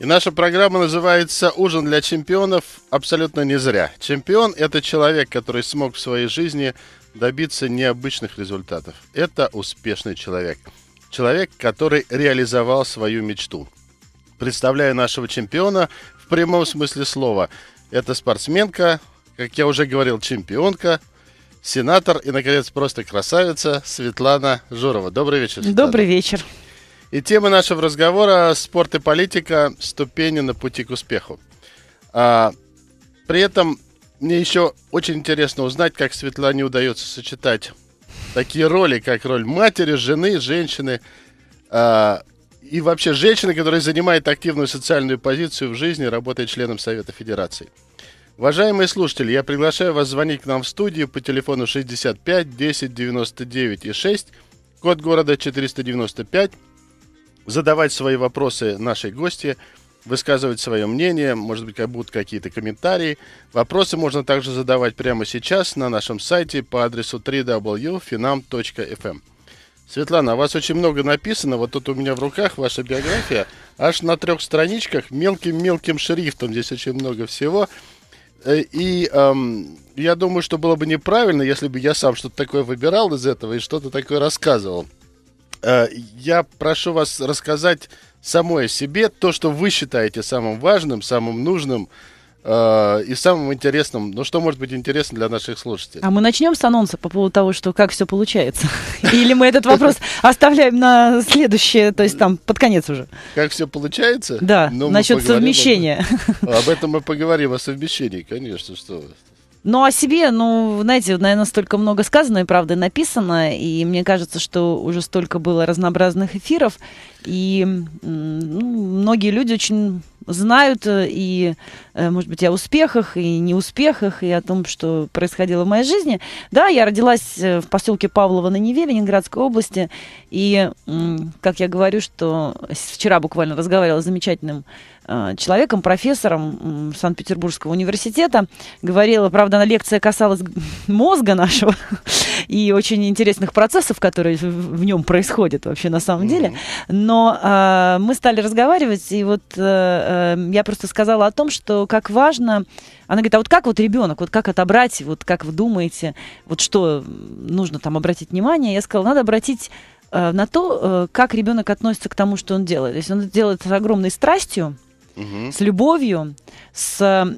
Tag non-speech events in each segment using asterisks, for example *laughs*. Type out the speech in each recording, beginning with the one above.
И наша программа называется «Ужин для чемпионов» абсолютно не зря. Чемпион – это человек, который смог в своей жизни добиться необычных результатов. Это успешный человек. Человек, который реализовал свою мечту. Представляю нашего чемпиона в прямом смысле слова. Это спортсменка, как я уже говорил, чемпионка, сенатор и, наконец, просто красавица Светлана Журова. Добрый вечер. Светлана. Добрый вечер. И тема нашего разговора – спорт и политика, ступени на пути к успеху. А, при этом мне еще очень интересно узнать, как Светлане удается сочетать такие роли, как роль матери, жены, женщины, а, и вообще женщины, которая занимает активную социальную позицию в жизни, работая членом Совета Федерации. Уважаемые слушатели, я приглашаю вас звонить к нам в студию по телефону 65 10 99 и 6, код города 495, задавать свои вопросы нашей гости, высказывать свое мнение, может быть, как будут какие-то комментарии. Вопросы можно также задавать прямо сейчас на нашем сайте по адресу www.finam.fm. Светлана, у вас очень много написано. Вот тут у меня в руках ваша биография. Аж на трех страничках мелким-мелким шрифтом. Здесь очень много всего. Э, и эм, я думаю, что было бы неправильно, если бы я сам что-то такое выбирал из этого и что-то такое рассказывал. Э, я прошу вас рассказать самой себе то, что вы считаете самым важным, самым нужным э, и самым интересным. Ну, что может быть интересно для наших слушателей? А мы начнем с анонса по поводу того, что как все получается? *laughs* Или мы этот вопрос *laughs* оставляем на следующее, то есть там под конец уже? Как все получается? Да, ну, насчет совмещения. Об этом мы поговорим, о совмещении, конечно, что ну, о себе, ну, знаете, наверное, столько много сказано и правда написано, и мне кажется, что уже столько было разнообразных эфиров, и ну, многие люди очень знают э, и, э, может быть, о успехах и неуспехах, и о том, что происходило в моей жизни. Да, я родилась э, в поселке Павлова на Неве, Ленинградской области, и, как я говорю, что вчера буквально разговаривала с замечательным Э, человеком, профессором Санкт-Петербургского университета. Говорила, правда, на лекция касалась *laughs* мозга нашего *laughs* и очень интересных процессов, которые в нем происходят вообще на самом деле. Но э, мы стали разговаривать, и вот э, я просто сказала о том, что как важно... Она говорит, а вот как вот ребенок, вот как отобрать, вот как вы думаете, вот что нужно там обратить внимание? Я сказала, надо обратить на то, как ребенок относится к тому, что он делает. То есть он делает с огромной страстью, с любовью, с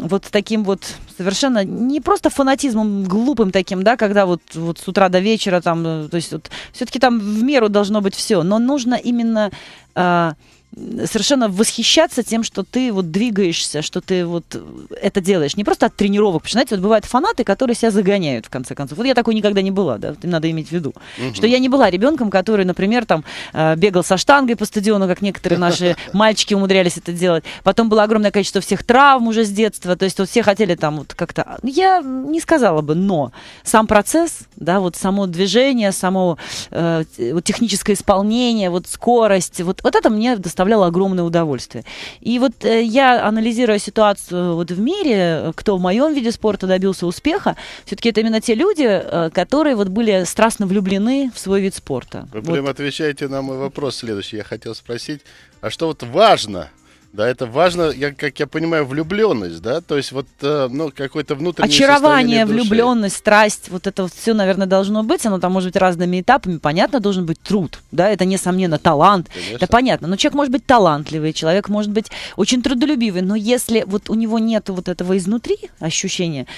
вот таким вот совершенно не просто фанатизмом глупым таким, да, когда вот, вот с утра до вечера там, э, то есть вот, все-таки там в меру должно быть все, но нужно именно... Э, совершенно восхищаться тем, что ты вот двигаешься, что ты вот э, это делаешь. Не просто от тренировок. Потому что, знаете, вот бывают фанаты, которые себя загоняют, в конце концов. Вот я такой никогда не была, да, им надо иметь в виду. Угу. Что я не была ребенком, который, например, там э, бегал со штангой по стадиону, как некоторые наши *laughs* мальчики умудрялись это делать. Потом было огромное количество всех травм уже с детства. То есть вот все хотели там вот как-то... А, ну, я не сказала бы, но сам процесс, да, вот само движение, само э, техническое исполнение, вот скорость, вот, вот это мне доставляет доставляло огромное удовольствие. И вот э, я, анализируя ситуацию э, вот в мире, э, кто в моем виде спорта добился успеха, все-таки это именно те люди, которые вот были страстно влюблены в свой вид спорта. Вы вот. отвечаете на мой вопрос следующий. Я хотел спросить, а что вот важно да, это важно, я, как я понимаю, влюбленность, да, то есть вот, э, ну, какое-то внутреннее Очарование, влюбленность, страсть, вот это вот все, наверное, должно быть, оно там может быть разными этапами, понятно, должен быть труд, да, это, несомненно, талант, Конечно. да, понятно, но человек может быть талантливый, человек может быть очень трудолюбивый, но если вот у него нет вот этого изнутри ощущения,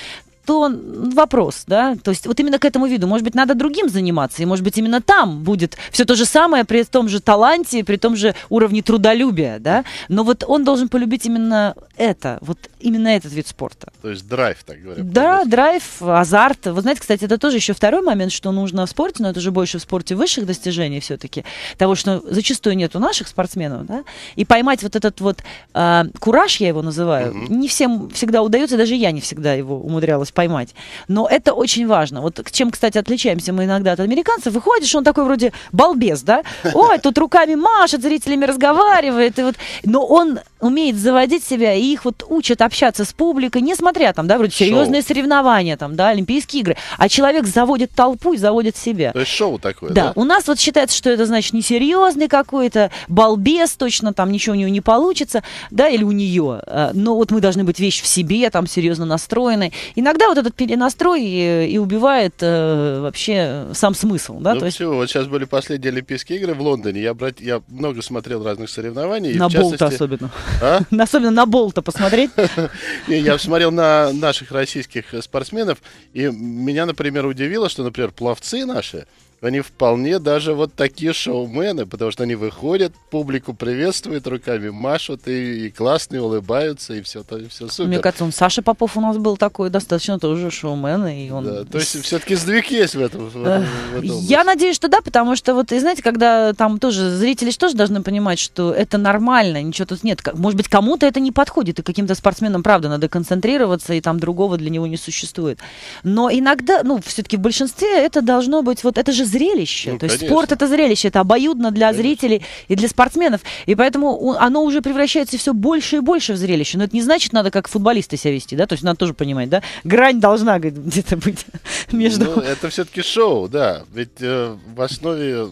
то вопрос, да, то есть вот именно к этому виду, может быть, надо другим заниматься, и, может быть, именно там будет все то же самое при том же таланте, при том же уровне трудолюбия, да, но вот он должен полюбить именно это, вот именно этот вид спорта. То есть драйв, так говорят. Да, драйв, азарт. Вы знаете, кстати, это тоже еще второй момент, что нужно в спорте, но это же больше в спорте высших достижений все-таки, того, что зачастую нет у наших спортсменов, да, и поймать вот этот вот э, кураж, я его называю, угу. не всем всегда удается, даже я не всегда его умудрялась поймать. Но это очень важно. Вот чем, кстати, отличаемся мы иногда от американцев. Выходишь, он такой вроде балбес, да? Ой, тут руками машет, зрителями разговаривает. И вот... Но он умеет заводить себя, и их вот учат общаться с публикой, несмотря там, да, вроде шоу. серьезные соревнования, там, да, Олимпийские игры. А человек заводит толпу и заводит себя. То есть шоу такое, да? да? у нас вот считается, что это, значит, несерьезный какой-то, балбес точно, там ничего у него не получится, да, или у нее. Э, но вот мы должны быть вещь в себе, там, серьезно настроены. Иногда Иногда вот этот перенастрой и, и убивает э, вообще сам смысл. Да? Ну, То есть... все, вот сейчас были последние Олимпийские игры в Лондоне. Я, брать, я много смотрел разных соревнований. На болта частности... особенно. А? *laughs* Особенно на болта посмотреть. *laughs* Я смотрел на наших российских спортсменов, и меня, например, удивило, что, например, пловцы наши, они вполне даже вот такие шоумены, потому что они выходят, публику приветствуют, руками машут, и, и классные, улыбаются, и все, то, и все супер. Мне кажется, он Саша Попов у нас был такой достаточно тоже шоумен, и он... Да, то есть все-таки сдвиг есть в этом. В этом, в этом Я надеюсь, что да, потому что вот, и знаете, когда там тоже зрители же тоже должны понимать, что это нормально, ничего тут нет. Может быть, кому-то это не подходит, и каким-то спортсменам, правда, надо концентрироваться, и там другого для него не существует. Но иногда, ну, все-таки в большинстве это должно быть, вот это же зрелище. Ну, То есть спорт это зрелище, это обоюдно для конечно. зрителей и для спортсменов. И поэтому оно уже превращается все больше и больше в зрелище. Но это не значит, надо как футболисты себя вести, да? То есть надо тоже понимать, да? Грань должна где-то быть *laughs* между... Ну, это все-таки шоу, да. Ведь э, в основе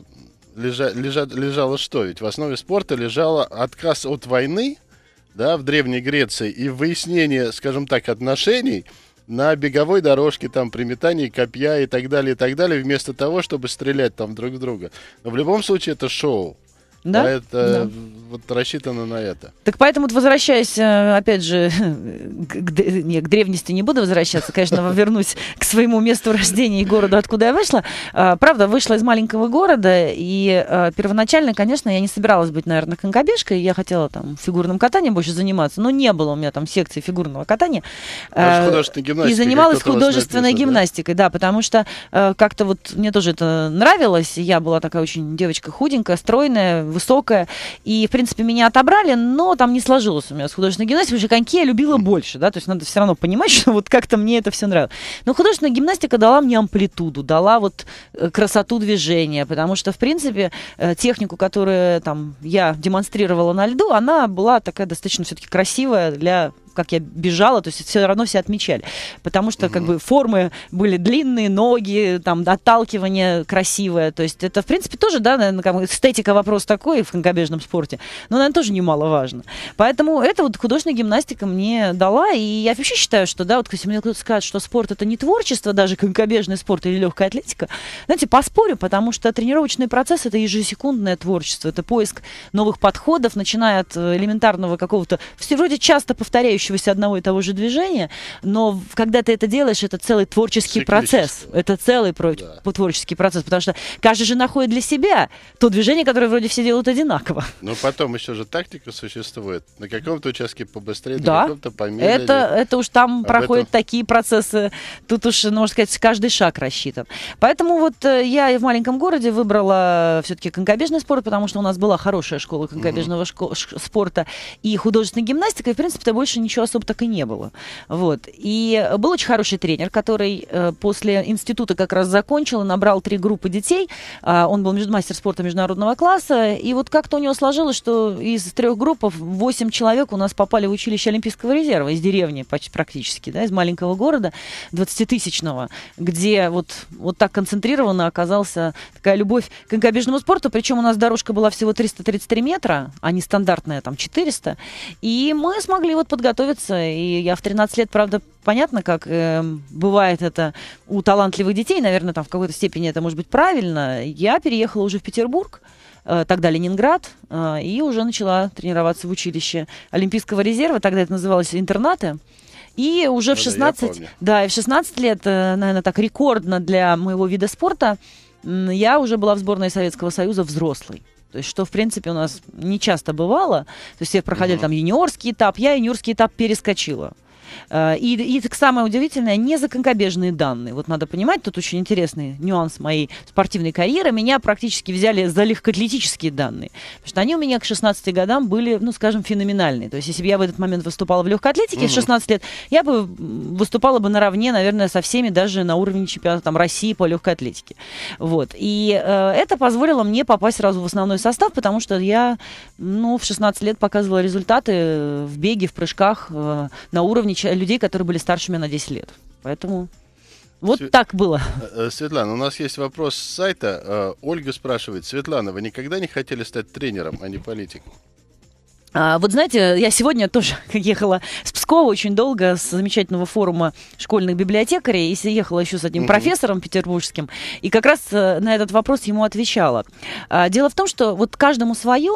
лежа, лежа, лежало что? Ведь в основе спорта лежало отказ от войны, да, в Древней Греции и выяснение, скажем так, отношений – на беговой дорожке, там, при метании копья и так далее, и так далее, вместо того, чтобы стрелять там друг в друга. Но в любом случае это шоу. Да? А это да. вот рассчитано на это. Так поэтому, вот возвращаясь, э, опять же, *laughs* к, не, к древности не буду возвращаться, конечно, *laughs* вернусь к своему месту рождения и городу, откуда я вышла. А, правда, вышла из маленького города, и а, первоначально, конечно, я не собиралась быть, наверное, конькобежкой, я хотела там фигурным катанием больше заниматься, но не было у меня там секции фигурного катания. И занималась художественной гимнастикой, да, потому что э, как-то вот мне тоже это нравилось, я была такая очень девочка худенькая, стройная, высокая. И, в принципе, меня отобрали, но там не сложилось у меня с художественной гимнастикой, потому что коньки я любила больше, да, то есть надо все равно понимать, *laughs* что вот как-то мне это все нравилось. Но художественная гимнастика дала мне амплитуду, дала вот э, красоту движения, потому что, в принципе, э, технику, которую там я демонстрировала на льду, она была такая достаточно все-таки красивая для как я бежала, то есть все равно все отмечали. Потому что, как бы, формы были длинные, ноги, там, отталкивание красивое. То есть это, в принципе, тоже, да, наверное, как эстетика вопрос такой в конькобежном спорте. Но, наверное, тоже немаловажно. Поэтому это вот художественная гимнастика мне дала. И я вообще считаю, что, да, вот если мне кто-то скажет, что спорт это не творчество, даже конькобежный спорт или легкая атлетика, знаете, поспорю, потому что тренировочный процесс это ежесекундное творчество, это поиск новых подходов, начиная от э, элементарного какого-то, все вроде часто повторяющегося касающегося одного и того же движения, но когда ты это делаешь, это целый творческий процесс. Это целый про- да. творческий процесс, потому что каждый же находит для себя то движение, которое вроде все делают одинаково. Но потом еще же тактика существует. На каком-то участке побыстрее, да. на каком-то помедленнее. Это, это уж там Об проходят этом... такие процессы. Тут уж, можно сказать, каждый шаг рассчитан. Поэтому вот э, я и в маленьком городе выбрала все-таки конькобежный спорт, потому что у нас была хорошая школа конькобежного mm-hmm. шко- спорта и художественной гимнастика, и, в принципе, ты больше ничего ничего особо так и не было. Вот. И был очень хороший тренер, который э, после института как раз закончил и набрал три группы детей. А, он был мастер спорта международного класса. И вот как-то у него сложилось, что из трех групп восемь человек у нас попали в училище Олимпийского резерва из деревни почти практически, да, из маленького города 20-тысячного, где вот, вот так концентрированно оказался такая любовь к конькобежному спорту. Причем у нас дорожка была всего 333 метра, а не стандартная там 400. И мы смогли вот подготовить готовятся. И я в 13 лет, правда, понятно, как э, бывает это у талантливых детей, наверное, там в какой-то степени это может быть правильно. Я переехала уже в Петербург, э, тогда Ленинград, э, и уже начала тренироваться в училище Олимпийского резерва, тогда это называлось интернаты. И уже ну, в 16, да, и в 16 лет, э, наверное, так рекордно для моего вида спорта, я уже была в сборной Советского Союза взрослой. То есть, что, в принципе, у нас не часто бывало. То есть, все проходили mm-hmm. там юниорский этап, я юниорский этап перескочила. Э, и, и самое удивительное, не за конкобежные данные. Вот надо понимать, тут очень интересный нюанс моей спортивной карьеры. Меня практически взяли за легкоатлетические данные. Потому что они у меня к 16 годам были, ну, скажем, феноменальные. То есть, если бы я в этот момент выступала в легкоатлетике mm-hmm. 16 лет, я бы выступала бы наравне, наверное, со всеми даже на уровне чемпионата там, России по легкой атлетике. Вот. И э, это позволило мне попасть сразу в основной состав, потому что я, ну, в 16 лет показывала результаты э, в беге, в прыжках э, на уровне помнить людей, которые были старше меня на 10 лет. Поэтому вот Све... так было. Э, э, Светлана, у нас есть вопрос с сайта. Э, Ольга спрашивает, Светлана, вы никогда не хотели стать тренером, а не политиком? А, вот знаете, я сегодня тоже *laughs* ехала с Пскова очень долго, с замечательного форума школьных библиотекарей, и ехала еще с одним mm-hmm. профессором петербургским, и как раз на этот вопрос ему отвечала. А, дело в том, что вот каждому свое,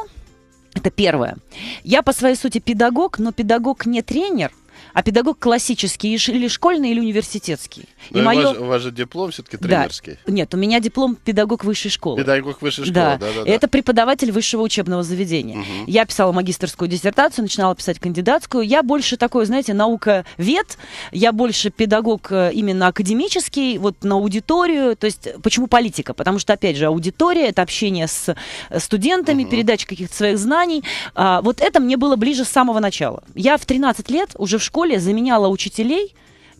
это первое. Я по своей сути педагог, но педагог не тренер – а педагог классический, или школьный, или университетский. Но и ну, мое... у вас же диплом все-таки тренерский. Да. Нет, у меня диплом педагог высшей школы. Педагог высшей школы, да. да, да, да. Это преподаватель высшего учебного заведения. Угу. Я писала магистрскую диссертацию, начинала писать кандидатскую. Я больше такой, знаете, наука-вед, я больше педагог э, именно академический, вот на аудиторию. То есть, э, почему политика? Потому что, опять же, аудитория — это общение с э, студентами, угу. передача каких-то своих знаний. А, вот это мне было ближе с самого начала. Я в 13 лет уже в школе школе заменяла учителей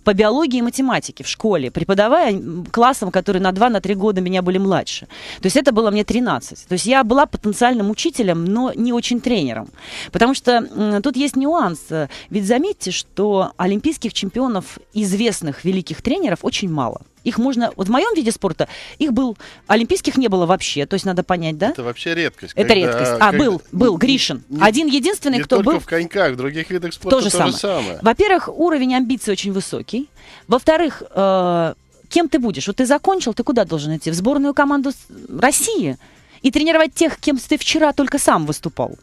по биологии и математике в школе, преподавая классам, которые на 2-3 на три года меня были младше. То есть это было мне 13. То есть я была потенциальным учителем, но не очень тренером. Потому что тут есть нюанс. Ведь заметьте, что олимпийских чемпионов, известных великих тренеров, очень мало. Их можно... Вот в моем виде спорта их был... Олимпийских не было вообще, то есть надо понять, да? Это вообще редкость. Это когда, редкость. А, когда... был, был, Гришин. Один единственный, не кто только был... в коньках, в других видах спорта то же, самое. самое. Во-первых, уровень амбиций очень высокий. Во-вторых, э, кем ты будешь? Вот ты закончил, ты куда должен идти? В сборную команду России? И тренировать тех, кем ты вчера только сам выступал?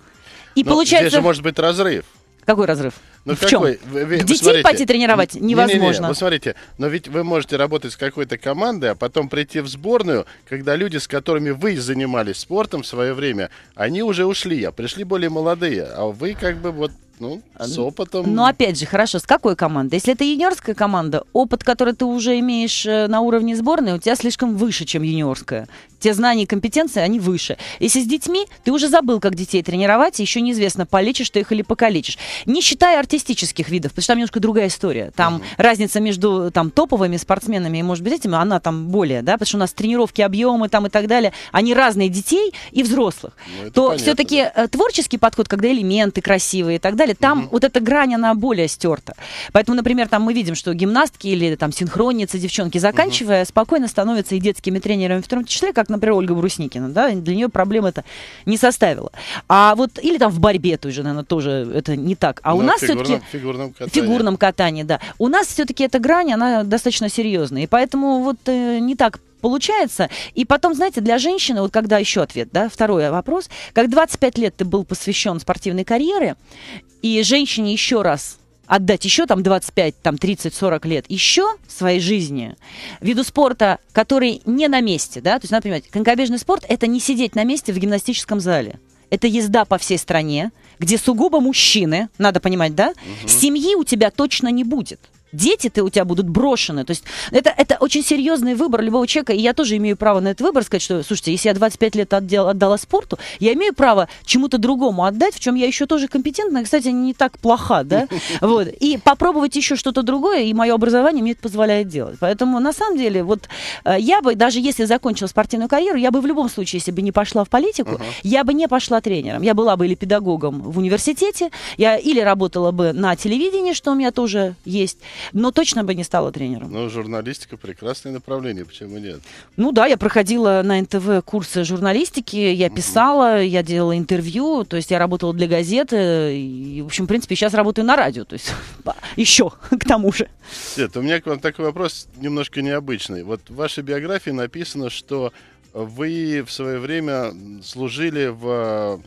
И Но ну, получается... Здесь же может быть разрыв. Какой разрыв? Ну, в чем? Вы, вы, ну Детей смотрите. пойти тренировать невозможно. Не, не, не. Вы смотрите, но ведь вы можете работать с какой-то командой, а потом прийти в сборную, когда люди, с которыми вы занимались спортом в свое время, они уже ушли, а пришли более молодые, а вы как бы вот ну, а, с ну, опытом. Но ну, опять же, хорошо, с какой командой? Если это юниорская команда, опыт, который ты уже имеешь э, на уровне сборной, у тебя слишком выше, чем юниорская. Те знания и компетенции, они выше. Если с детьми, ты уже забыл, как детей тренировать, и еще неизвестно, полечишь ты их или покалечишь. Не считая артистов артистических видов, потому что там немножко другая история. Там uh-huh. разница между там, топовыми спортсменами и, может быть, этим, она там более, да, потому что у нас тренировки, объемы там и так далее, они разные детей и взрослых. Ну, то все-таки да. Э, творческий подход, когда элементы красивые и так далее, там uh-huh. вот эта грань, она более стерта. Поэтому, например, там мы видим, что гимнастки или там синхронницы, девчонки, заканчивая, uh-huh. спокойно становятся и детскими тренерами в том числе, как, например, Ольга Брусникина, да, для нее проблем это не составило. А вот, или там в борьбе тоже, наверное, тоже это не так. А Но у ну, нас все-таки фигурном, фигурном катании. Фигурном катании, да. У нас все-таки эта грань, она достаточно серьезная. И поэтому вот э, не так получается. И потом, знаете, для женщины, вот когда еще ответ, да, второй вопрос, как 25 лет ты был посвящен спортивной карьере, и женщине еще раз отдать еще там 25, там 30-40 лет еще своей жизни виду спорта, который не на месте, да, то есть надо понимать, конькобежный спорт – это не сидеть на месте в гимнастическом зале. Это езда по всей стране, где сугубо мужчины, надо понимать, да, угу. семьи у тебя точно не будет дети ты у тебя будут брошены. То есть это, это очень серьезный выбор любого человека. И я тоже имею право на этот выбор сказать, что, слушайте, если я 25 лет отдел, отдала спорту, я имею право чему-то другому отдать, в чем я еще тоже компетентна, кстати, не так плоха, да? *laughs* Вот. И попробовать еще что-то другое, и мое образование мне это позволяет делать. Поэтому, на самом деле, вот э, я бы, даже если закончила спортивную карьеру, я бы в любом случае, если бы не пошла в политику, uh-huh. я бы не пошла тренером. Я была бы или педагогом в университете, я или работала бы на телевидении, что у меня тоже есть, но точно бы не стала тренером. Ну, журналистика прекрасное направление, почему нет? Ну да, я проходила на НТВ курсы журналистики, я писала, я делала интервью, то есть я работала для газеты, и, в общем, в принципе, сейчас работаю на радио, то есть *laughs* еще *laughs* к тому же. Нет, у меня к вам такой вопрос немножко необычный. Вот в вашей биографии написано, что вы в свое время служили в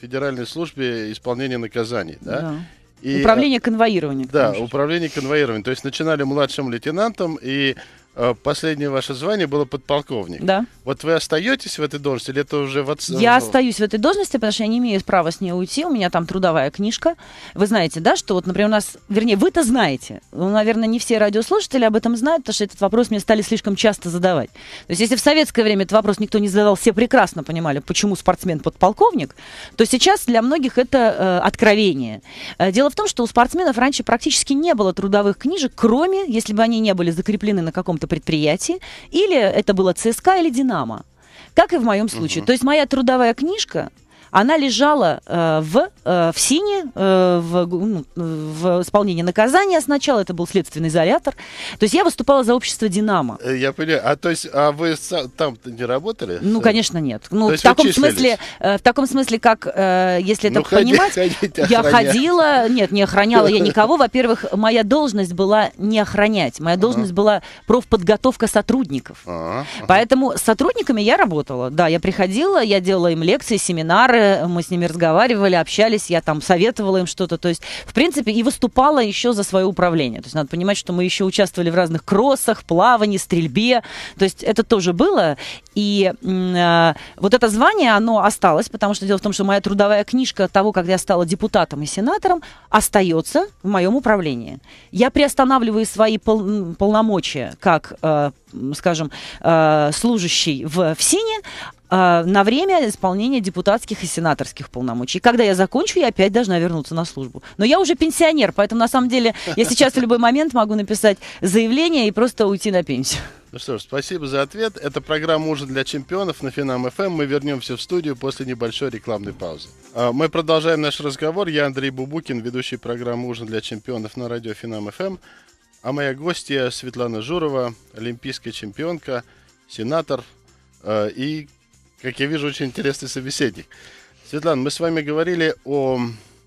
Федеральной службе исполнения наказаний, да? да. И, управление конвоированием. Да, конечно. управление конвоированием. То есть начинали младшим лейтенантом и Э, последнее ваше звание было подполковник. Да. Вот вы остаетесь в этой должности или это уже в отца? Я ну, остаюсь в этой должности, потому что я не имею права с нее уйти. У меня там трудовая книжка. Вы знаете, да, что вот, например, у нас, вернее, вы-то знаете. Ну, наверное, не все радиослушатели об этом знают, потому что этот вопрос мне стали слишком часто задавать. То есть, если в советское время этот вопрос никто не задавал, все прекрасно понимали, почему спортсмен подполковник, то сейчас для многих это э, откровение. Э, дело в том, что у спортсменов раньше практически не было трудовых книжек, кроме, если бы они не были закреплены на каком-то предприятии, или это было ЦСКА или Динамо. Как и в моем случае. Угу. То есть моя трудовая книжка она лежала э, в, э, в Сине э, в, ну, в исполнении наказания сначала, это был следственный изолятор. То есть я выступала за общество «Динамо». Э, я понимаю. А то есть а вы там не работали? Ну, конечно, нет. Ну, в таком, смысле, э, в таком смысле, как, э, если ну, это ходи, понимать, а я ходила, нет, не охраняла я никого. Во-первых, моя должность была не охранять, моя должность ага. была профподготовка сотрудников. А, Поэтому с сотрудниками я работала, да, я приходила, я делала им лекции, семинары, пары, мы с ними разговаривали, общались, я там советовала им что-то, то есть, в принципе, и выступала еще за свое управление. То есть надо понимать, что мы еще участвовали в разных кроссах, плавании, стрельбе, то есть это тоже было, и э, вот это звание, оно осталось, потому что дело в том, что моя трудовая книжка того, когда я стала депутатом и сенатором, остается в моем управлении. Я приостанавливаю свои пол полномочия как э, скажем, э, служащий в, в СИНе, Э, на время исполнения депутатских и сенаторских полномочий. когда я закончу, я опять должна вернуться на службу. Но я уже пенсионер, поэтому на самом деле я сейчас в любой момент могу написать заявление и просто уйти на пенсию. Ну что ж, спасибо за ответ. Это программа «Ужин для чемпионов» на Финам ФМ. Мы вернемся в студию после небольшой рекламной паузы. А, мы продолжаем наш разговор. Я Андрей Бубукин, ведущий программы «Ужин для чемпионов» на радио Финам ФМ. А моя гостья Светлана Журова, олимпийская чемпионка, сенатор э, и как я вижу, очень интересный собеседник. Светлана, мы с вами говорили о,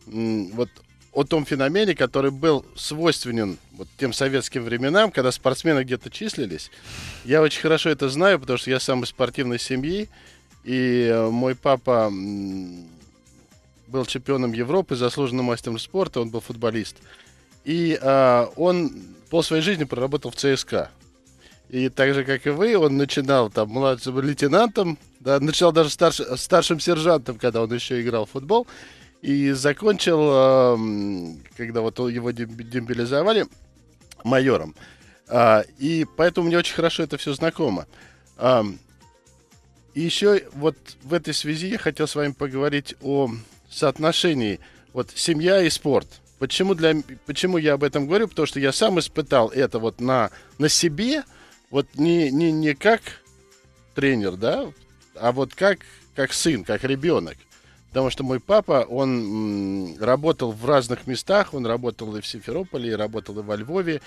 вот, о том феномене, который был свойственен вот тем советским временам, когда спортсмены где-то числились. Я очень хорошо это знаю, потому что я сам из спортивной семьи, и э, мой папа был чемпионом Европы, заслуженным мастером спорта, он был футболист. И э, он пол своей жизни проработал в ЦСКА. И так же, как и вы, он начинал там младшим лейтенантом, да, начинал даже старш, старшим сержантом, когда он еще играл в футбол. И закончил, когда вот его демобилизовали, майором. А, и поэтому мне очень хорошо это все знакомо. И еще вот в этой связи я хотел с вами поговорить о соотношении вот семья и спорт. Почему, для, почему я об этом говорю? Потому что я сам испытал это вот на, на себе – вот не, не, не как тренер, да, а вот как, как сын, как ребенок. Потому что мой папа, он м, работал в разных местах, он работал и в Симферополе, и работал и во Львове.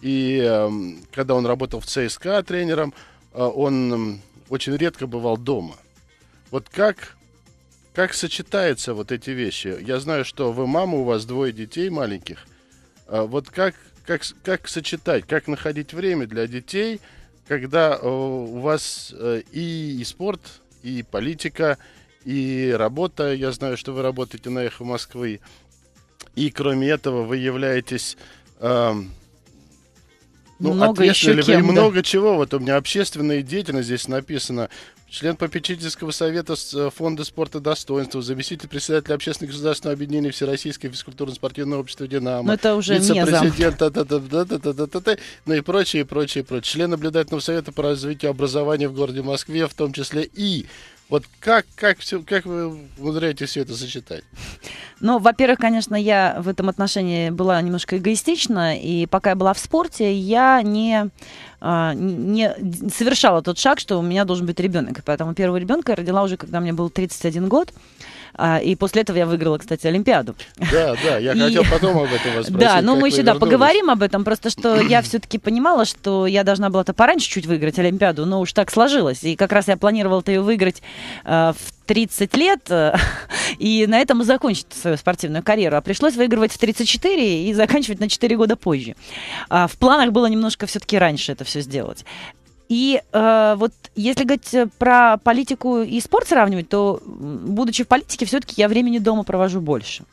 И э, когда он работал в ЦСКА тренером, э, он э, очень редко бывал дома. Вот как, как сочетаются вот эти вещи? Я знаю, что вы мама, у вас двое детей маленьких. Э, вот как как, как сочетать, как находить время для детей, когда э, у вас э, и, и спорт, и политика, и работа. Я знаю, что вы работаете на «Эхо Москвы». И кроме этого вы являетесь... Эм, ну, много ответственны кем, вы да. много чего. Вот у меня общественная деятельность здесь написано член попечительского совета э, Фонда спорта достоинства, заместитель председателя общественного государственного объединения Всероссийское физкультурно-спортивное общества «Динамо», Но ну, это уже вице-президент, ну и прочее, и прочее, и прочее. Член наблюдательного совета по развитию образования в городе Москве, в том числе и вот как, как, все, как вы умудряетесь все это сочетать? Ну, во-первых, конечно, я в этом отношении была немножко эгоистична, и пока я была в спорте, я не, а, не совершала тот шаг, что у меня должен быть ребенок. Поэтому первого ребенка я родила уже, когда мне был 31 год. А, и после этого я выиграла, кстати, Олимпиаду. Да, да, я и... хотел потом об этом *laughs* спросить. Ну, да, ну мы еще да, поговорим об этом, просто что я все-таки понимала, что я должна была-то пораньше чуть выиграть Олимпиаду, но уж так сложилось. И как раз я планировала-то ее выиграть а, э, в 30 лет, и на этом и закончить свою спортивную карьеру. А пришлось выигрывать в 34 и заканчивать на 4 года позже. А в планах было немножко все-таки раньше это все сделать. И э, вот если говорить э, про политику и спорт сравнивать, то, будучи в политике, все-таки я времени дома провожу больше.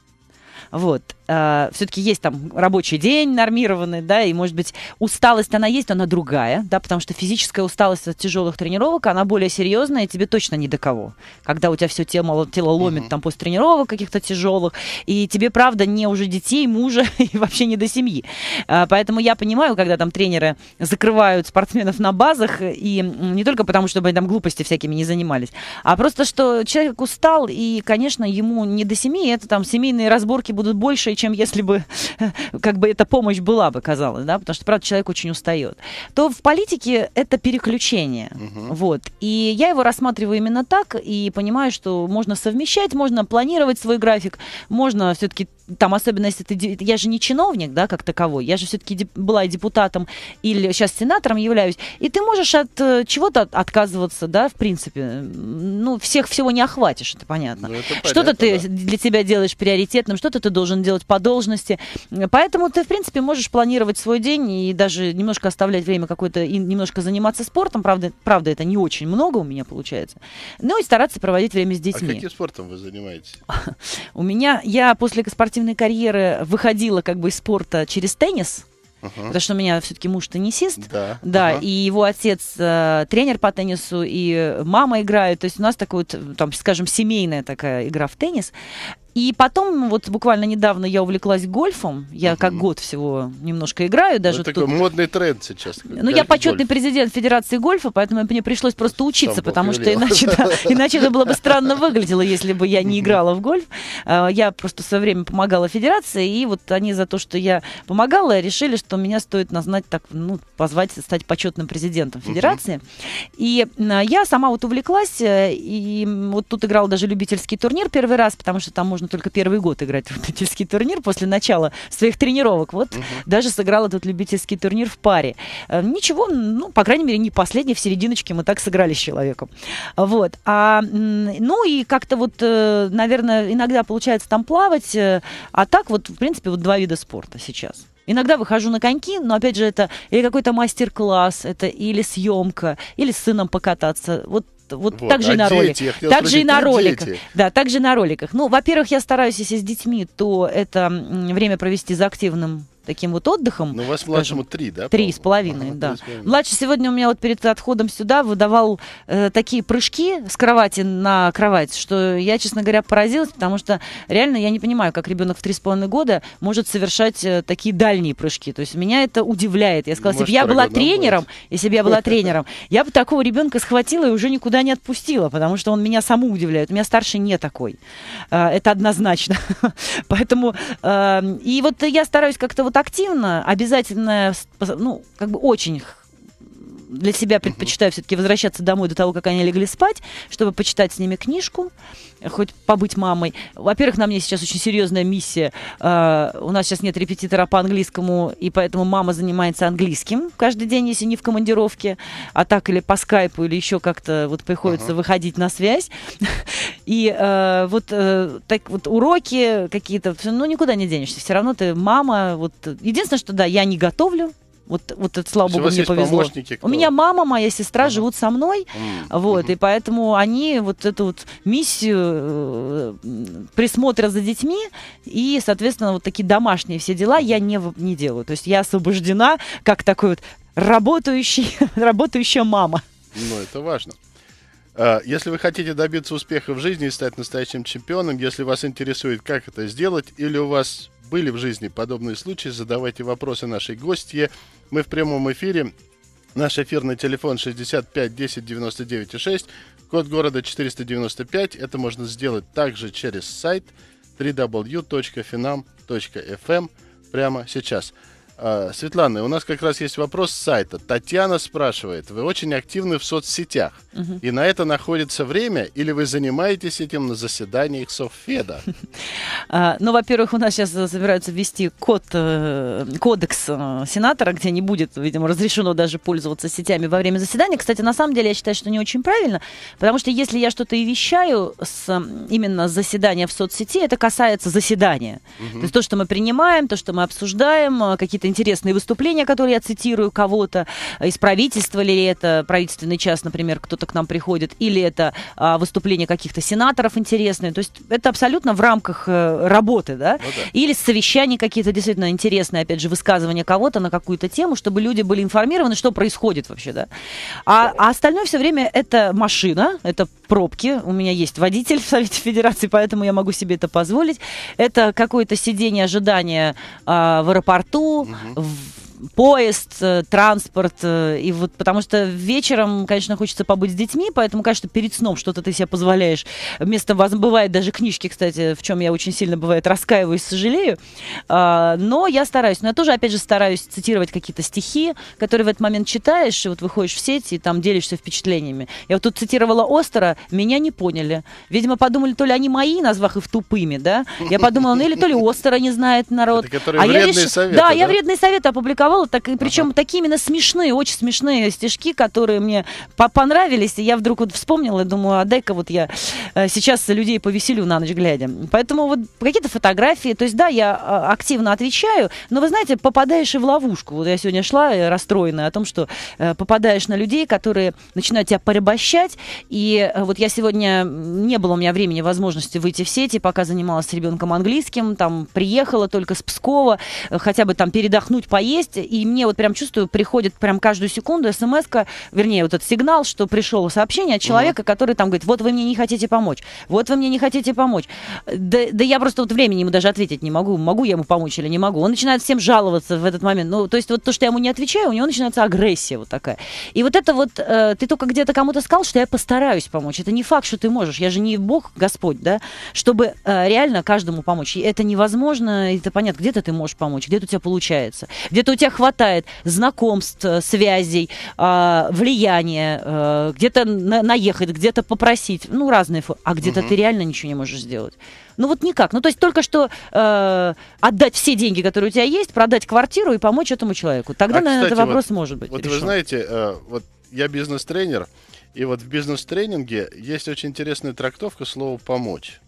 Вот. А, все-таки есть там рабочий день нормированный, да, и, может быть, усталость она есть, но она другая, да, потому что физическая усталость от тяжелых тренировок, она более серьезная, и тебе точно не до кого. Когда у тебя все тело, тело ломит mm-hmm. там после тренировок каких-то тяжелых, и тебе, правда, не уже детей, мужа *laughs* и вообще не до семьи. А, поэтому я понимаю, когда там тренеры закрывают спортсменов на базах, и не только потому, чтобы они там глупости всякими не занимались, а просто, что человек устал, и, конечно, ему не до семьи, это там семейные разборки будут будут больше, чем если бы *laughs* как бы эта помощь была бы, казалось, да, потому что, правда, человек очень устает, то в политике это переключение. Угу. Вот. И я его рассматриваю именно так и понимаю, что можно совмещать, можно планировать свой график, можно все-таки там особенно если ты... Я же не чиновник, да, как таковой. Я же все-таки была и депутатом, или сейчас сенатором являюсь. И ты можешь от э, чего-то отказываться, да, в принципе. Ну, всех всего не охватишь, это понятно. Ну, это что-то ты да. для себя делаешь приоритетным, что-то ты должен делать по должности. Поэтому ты, в принципе, можешь планировать свой день и даже немножко оставлять время какое-то, и немножко заниматься спортом. Правда, правда, это не очень много у меня получается. Ну и стараться проводить время с а детьми. А каким спортом вы занимаетесь? *laughs* У меня, я после спортивной спортивной карьеры выходила как бы из спорта через теннис. Uh-huh. Потому что у меня все-таки муж теннисист, да, да uh-huh. и его отец э, тренер по теннису, и мама играет, то есть у нас такая вот, э, там, скажем, семейная такая игра в теннис. И потом, вот буквально недавно я увлеклась гольфом. Я как год всего немножко играю. Даже ну, такой модный тренд сейчас. Ну, я почетный гольф. президент Федерации гольфа, поэтому мне пришлось просто учиться, Сам потому что иначе, да, *laughs* иначе это было бы странно выглядело, если бы я не играла в гольф. А, я просто в свое время помогала Федерации, и вот они за то, что я помогала, решили, что меня стоит назнать так, ну, позвать стать почетным президентом Федерации. Угу. И а, я сама вот увлеклась, э, и вот тут играл даже любительский турнир первый раз, потому что там можно можно только первый год играть в любительский турнир после начала своих тренировок. Вот угу. даже сыграла этот любительский турнир в паре. Э, ничего, ну, по крайней мере, не последний, в серединочке мы так сыграли с человеком. Вот. А, ну и как-то вот, э, наверное, иногда получается там плавать, э, а так вот, в принципе, вот два вида спорта сейчас. Иногда выхожу на коньки, но опять же это или какой-то мастер-класс, это или съемка, или с сыном покататься. Вот вот, вот так же а и на роликах. Так же и на роликах. Дети? Да, так же на роликах. Ну, во-первых, я стараюсь, если с детьми, то это время провести за активным таким вот отдыхом. Ну, у вас младшему три, да? Три с половиной, ага, да. Младший сегодня у меня вот перед отходом сюда выдавал э, такие прыжки с кровати на кровать, что я, честно говоря, поразилась, потому что реально я не понимаю, как ребенок в три с половиной года может совершать э, такие дальние прыжки. То есть меня это удивляет. Я сказала, ну, а если бы я была тренером, будет. если бы я была тренером, я бы такого ребенка схватила и уже никуда не отпустила, потому что он меня саму удивляет. У меня старший не такой. Э, это однозначно. *laughs* Поэтому э, и вот я стараюсь как-то вот вот активно, обязательно, ну, как бы очень для себя предпочитаю все-таки возвращаться домой до того, как они легли спать, чтобы почитать с ними книжку, хоть побыть мамой. Во-первых, на мне сейчас очень серьезная миссия. А, у нас сейчас нет репетитора по английскому, и поэтому мама занимается английским каждый день, если не в командировке, а так или по скайпу, или еще как-то вот приходится uh-huh. выходить на связь. *laughs* И а, вот э, так вот уроки какие-то, ну никуда не денешься, все равно ты мама. Вот единственное, что да, я не готовлю, вот, вот это, слава богу, мне повезло. У меня мама, моя сестра ага. живут со мной, mm. вот, mm-hmm. и поэтому они вот эту вот миссию э, присмотра за детьми и, соответственно, вот такие домашние все дела я не, не делаю. То есть я освобождена как такой вот работающий, *laughs* работающая мама. Ну, это важно. А, если вы хотите добиться успеха в жизни и стать настоящим чемпионом, если вас интересует, как это сделать, или у вас были в жизни подобные случаи, задавайте вопросы нашей гостье. Мы в прямом эфире. Наш эфирный телефон 65 10 99 6, код города 495. Это можно сделать также через сайт www.finam.fm эм прямо сейчас. А, Светлана, у нас как раз есть вопрос с сайта. Татьяна спрашивает, вы очень активны в соцсетях, угу. и на это находится время, или вы занимаетесь этим на заседаниях Совфеда? *laughs* А, ну, во-первых, у нас сейчас собираются ввести э, кодекс э, сенатора, где не будет, видимо, разрешено даже пользоваться сетями во время заседания. Кстати, на самом деле я считаю, что не очень правильно, потому что если я что-то и вещаю именно с заседания в соцсети, это касается заседания. То есть то, что мы принимаем, то, что мы обсуждаем, э, какие-то интересные выступления, которые я цитирую кого-то э, из правительства, или это правительственный час, например, кто-то к нам приходит, или это а, выступления каких-то сенаторов интересные. То есть это абсолютно в рамках э, работы, да? Ну, да. Или совещания какие-то действительно интересные, опять же, высказывания кого-то на какую-то тему, чтобы люди были информированы, что происходит вообще, да? А, а остальное все время это машина, это пробки. У меня есть водитель в Совете Федерации, поэтому я могу себе это позволить. Это какое-то сидение ожидания э, а, в аэропорту, угу. в поезд, э, транспорт, э, и вот потому что вечером, конечно, хочется побыть с детьми, поэтому, конечно, перед сном что-то ты себе позволяешь. Вместо вас бывает даже книжки, кстати, в чем я очень сильно бывает раскаиваюсь, сожалею, а, но я стараюсь. Но я тоже, опять же, стараюсь цитировать какие-то стихи, которые в этот момент читаешь, и вот выходишь в сеть и там делишься впечатлениями. Я вот тут цитировала Остера, меня не поняли. Видимо, подумали, то ли они мои, назвав их тупыми, да? Я подумала, ну или то ли Остера не знает народ. Это а я реш... советы, да, да, я вредные советы опубликовала диктовала, так, и причем ага. такие именно смешные, очень смешные стишки, которые мне по понравились, и я вдруг вот вспомнила и думаю, а дай-ка вот я э, сейчас людей повеселю на ночь глядя. Поэтому вот какие-то фотографии, то есть да, я э, активно отвечаю, но вы знаете, попадаешь и в ловушку. Вот я сегодня шла э, расстроенная о том, что попадаешь на людей, которые начинают тебя порабощать, и вот я сегодня, не было у меня времени, возможности выйти в сети, пока занималась с ребенком английским, там приехала только с Пскова, хотя бы там передохнуть, поесть, и мне вот прям чувствую, приходит прям каждую секунду смс вернее, вот этот сигнал, что пришло сообщение от человека, угу. который там говорит, вот вы мне не хотите помочь, вот вы мне не хотите помочь. Да, да я просто вот времени ему даже ответить не могу, могу я ему помочь или не могу. Он начинает всем жаловаться в этот момент. Ну, то есть вот то, что я ему не отвечаю, у него начинается агрессия вот такая. И вот это вот, э, ты только где-то кому-то сказал, что я постараюсь помочь. Это не факт, что ты можешь. Я же не Бог, Господь, да, чтобы э, реально каждому помочь. это невозможно, это понятно, где-то ты можешь помочь, где-то у тебя получается. Где-то у тебя тебя хватает знакомств, э, связей, а, влияния, э, где-то наехать, где-то попросить, ну, разные формы, а где-то угу. ты реально ничего не можешь сделать. Ну вот никак. Ну то есть только что э, отдать все деньги, которые у тебя есть, продать квартиру и помочь этому человеку. Тогда, а, наверное, кстати, этот вопрос вот, может быть. Вот решен. вы знаете, э, вот я бизнес-тренер, и вот в бизнес-тренинге есть очень интересная трактовка слова помочь.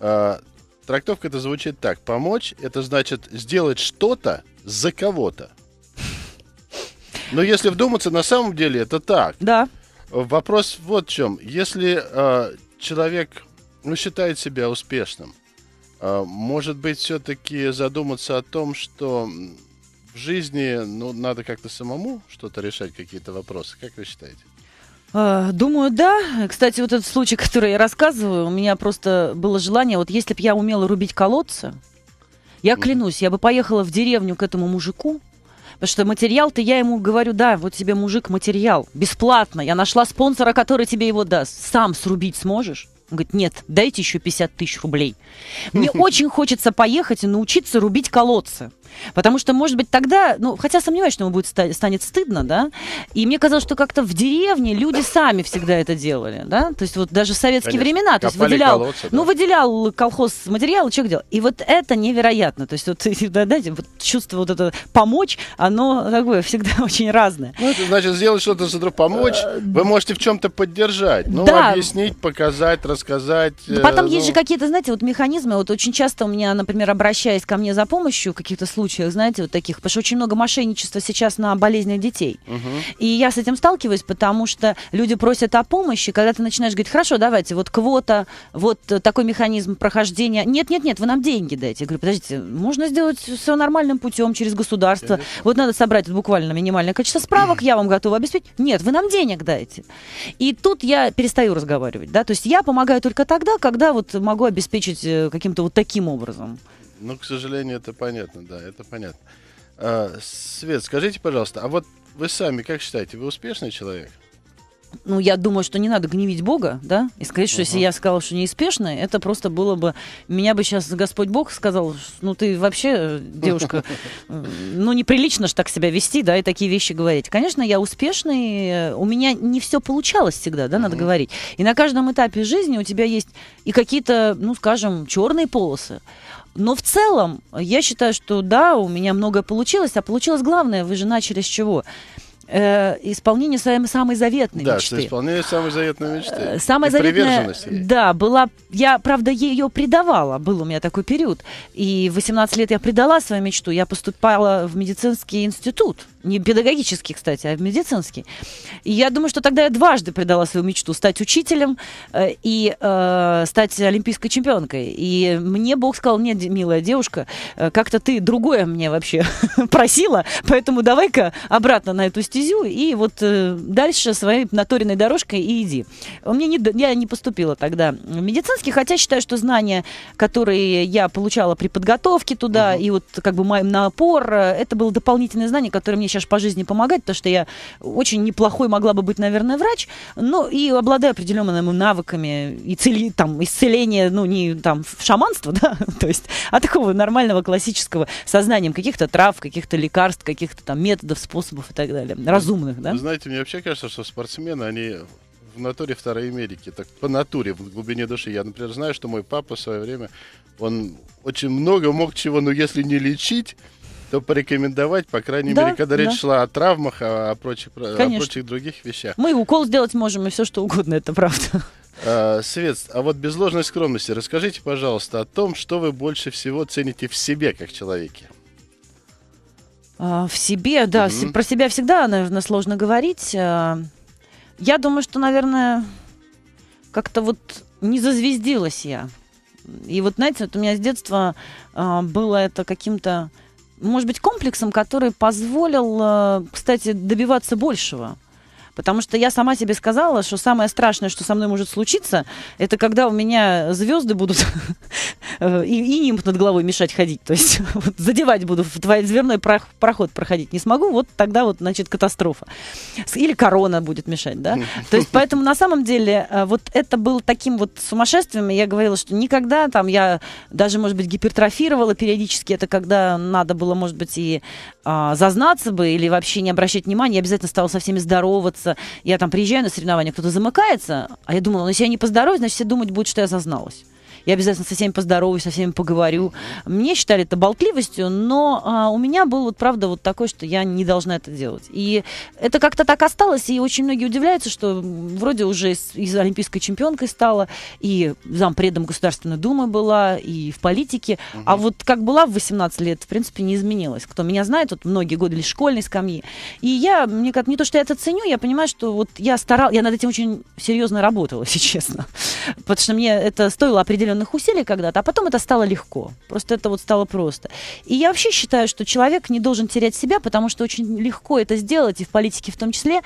Э, Трактовка это звучит так. Помочь это значит сделать что-то за кого-то. Но если вдуматься, на самом деле это так. Да. Вопрос вот в чем. Если э, человек ну, считает себя успешным, э, может быть, все-таки задуматься о том, что в жизни ну, надо как-то самому что-то решать, какие-то вопросы. Как вы считаете? А, думаю, да. Кстати, вот этот случай, *laughs* который я рассказываю, у меня просто было желание, вот если бы я умела рубить колодцы, я клянусь, я бы поехала в деревню к этому мужику, Потому что материал-то я ему говорю, да, вот тебе мужик материал, бесплатно, я нашла спонсора, который тебе его даст. Сам срубить сможешь? Он говорит, нет, дайте еще 50 тысяч рублей. Мне *laughs* очень хочется поехать и научиться рубить колодцы. Потому что, может быть, тогда, ну, хотя сомневаюсь, что ему будет станет стыдно, да. И мне казалось, что как-то в деревне люди сами всегда это делали, да. То есть вот даже в советские Конечно. времена, то есть выделял, колодцы, ну, да. ну, выделял колхоз материал, человек делал. И вот это невероятно. То есть вот, *laughs* да, знаете, вот чувство вот это помочь, оно такое всегда *laughs* очень разное. Ну, это значит сделать что-то, за друг помочь. Э, Вы можете в чем-то поддержать, ну, да. объяснить, показать, рассказать. Потом э, есть ну... же какие-то, знаете, вот механизмы. Вот очень часто у меня, например, обращаясь ко мне за помощью каких-то случаев случаях, знаете, вот таких, потому что очень много мошенничества сейчас на болезни детей. Угу. И я с этим сталкиваюсь, потому что люди просят о помощи, когда ты начинаешь говорить, хорошо, давайте, вот квота, вот такой механизм прохождения. Нет-нет-нет, вы нам деньги дайте. Я говорю, подождите, можно сделать все нормальным путем через государство. Конечно. Вот надо собрать буквально минимальное количество справок, я вам готова обеспечить. Нет, вы нам денег дайте. И тут я перестаю разговаривать, да, то есть я помогаю только тогда, когда вот могу обеспечить э, каким-то вот таким образом. Ну, к сожалению, это понятно, да, это понятно. А, Свет, скажите, пожалуйста, а вот вы сами как считаете, вы успешный человек? ну, я думаю, что не надо гневить Бога, да, и сказать, что uh-huh. если я сказала, что неуспешно, это просто было бы... Меня бы сейчас Господь Бог сказал, ну, ты вообще, э, девушка, *laughs* э, ну, неприлично же так себя вести, да, и такие вещи говорить. Конечно, я успешный, э, у меня не все получалось всегда, да, надо говорить. И на каждом этапе жизни у тебя есть и какие-то, ну, скажем, черные полосы. Но в целом, я считаю, что да, у меня многое получилось, а получилось главное, вы же начали с чего? Э, исполнение самой, самой заветной да, мечты. Да, исполнение самой заветной э, мечты. Самая и заветная, да, была, я, правда, ее предавала, был у меня такой период. И в 18 лет я предала свою мечту, я поступала в медицинский институт не педагогический, кстати, а медицинский. И я думаю, что тогда я дважды предала свою мечту стать учителем э, и э, стать олимпийской чемпионкой. И мне Бог сказал, нет, милая девушка, э, как-то ты другое мне вообще *laughs* просила, поэтому давай-ка обратно на эту стезю и вот э, дальше своей наторенной дорожкой и иди. меня не, я не поступила тогда в медицинский, хотя считаю, что знания, которые я получала при подготовке туда, угу. и вот как бы моим напор, э, это было дополнительное знание, которое мне сейчас по жизни помогать, то, что я очень неплохой могла бы быть, наверное, врач, но и обладаю определенными навыками и цели, там, исцеления, ну, не там шаманство, *laughs* да, то есть, а такого нормального классического сознанием каких-то трав, каких-то лекарств, каких-то там методов, способов и так далее, разумных, да? Вы знаете, мне вообще кажется, что спортсмены, они в натуре второй Америки, так по натуре, в глубине души. Я, например, знаю, что мой папа в свое время, он очень много мог чего, но если не лечить, то порекомендовать, по крайней да, мере, когда да. речь шла о травмах, о, а, о, прочих, о прочих других вещах. Мы укол сделать можем и все что угодно, это правда. А, Свет, а вот без ложной скромности расскажите, пожалуйста, о том, что вы больше всего цените в себе как человеке. А, в себе, да, угу. про себя всегда, наверное, сложно говорить. А, я думаю, что, наверное, как-то вот не зазвездилась я. И вот, знаете, вот у меня с детства было это каким-то может быть, комплексом, который позволил, э, кстати, добиваться большего. Потому что я сама себе сказала, что самое страшное, что со мной может случиться, это когда у меня звезды будут *laughs* э, и, и нимб над головой мешать ходить. То есть *laughs* вот, задевать буду, в твой дверной проход проходить не смогу, вот тогда вот, значит, катастрофа. Или корона будет мешать, да? *laughs* То есть поэтому на самом деле э, вот это было таким вот сумасшествием. Я говорила, что никогда там я даже, может быть, гипертрофировала периодически. Это когда надо было, может быть, и а, зазнаться бы или вообще не обращать внимания. Я обязательно стала со всеми здороваться. Я там приезжаю на соревнования, кто-то замыкается, а я думала, ну если я не поздороваюсь, значит все думать будут, что я зазналась я обязательно со всеми поздороваюсь, со всеми поговорю. Мне считали это болтливостью, но а, у меня был вот правда вот такой, что я не должна это делать. И это как-то так осталось, и очень многие удивляются, что вроде уже из, олимпийской чемпионкой стала, и зампредом Государственной Думы была, и в политике. Угу. А вот как была в 18 лет, в принципе, не изменилась. Кто меня знает, вот многие годы лишь школьной скамьи. И я, мне как не то, что я это ценю, я понимаю, что вот я старал, я над этим очень серьезно работала, *laughs* если честно. Потому что мне это стоило определенно определенных усилий когда-то, а потом это стало легко. Просто это вот стало просто. И я вообще считаю, что человек не должен терять себя, потому что очень легко это сделать, и в политике в том числе,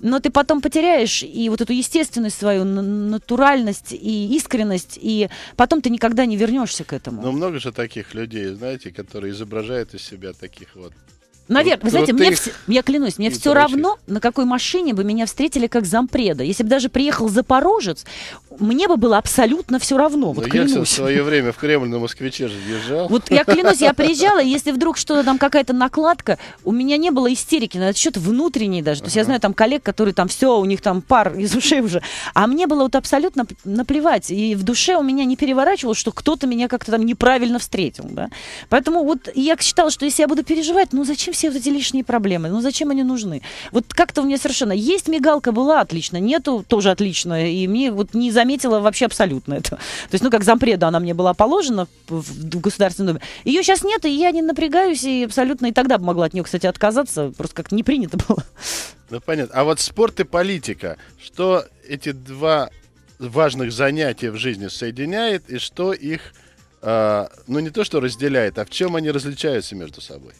но ты потом потеряешь и вот эту естественность свою, натуральность и искренность, и потом ты никогда не вернешься к этому. Но ну, много же таких людей, знаете, которые изображают из себя таких вот Наверное, вы знаете, мне, вс... я клянусь, мне все равно, на какой машине бы меня встретили как зампреда. Если бы даже приехал запорожец, мне бы было абсолютно все равно. Вот ну, Я в свое время в Кремль на москвиче же езжал. Вот я клянусь, я *laughs* приезжала, если вдруг что-то там какая-то накладка, у меня не было истерики на этот счет внутренней даже. То есть я знаю там коллег, которые там все, у них там пар из ушей уже. А мне было вот абсолютно наплевать. И в душе у меня не переворачивалось, что кто-то меня как-то там неправильно встретил. Да? Поэтому вот я считала, что если я буду переживать, ну зачем все вот эти лишние проблемы? Ну зачем они нужны? Вот как-то у меня совершенно... Есть мигалка была отлично, нету тоже отлично. И мне вот не за заметила вообще абсолютно это. То есть, ну, как зампреда она мне была положена в Государственном Думе. Ее сейчас нет, и я не напрягаюсь, и абсолютно и тогда бы могла от нее, кстати, отказаться. Просто как не принято было. Ну, понятно. А вот спорт и политика. Что эти два важных занятия в жизни соединяет, и что их, э, ну, не то что разделяет, а в чем они различаются между собой?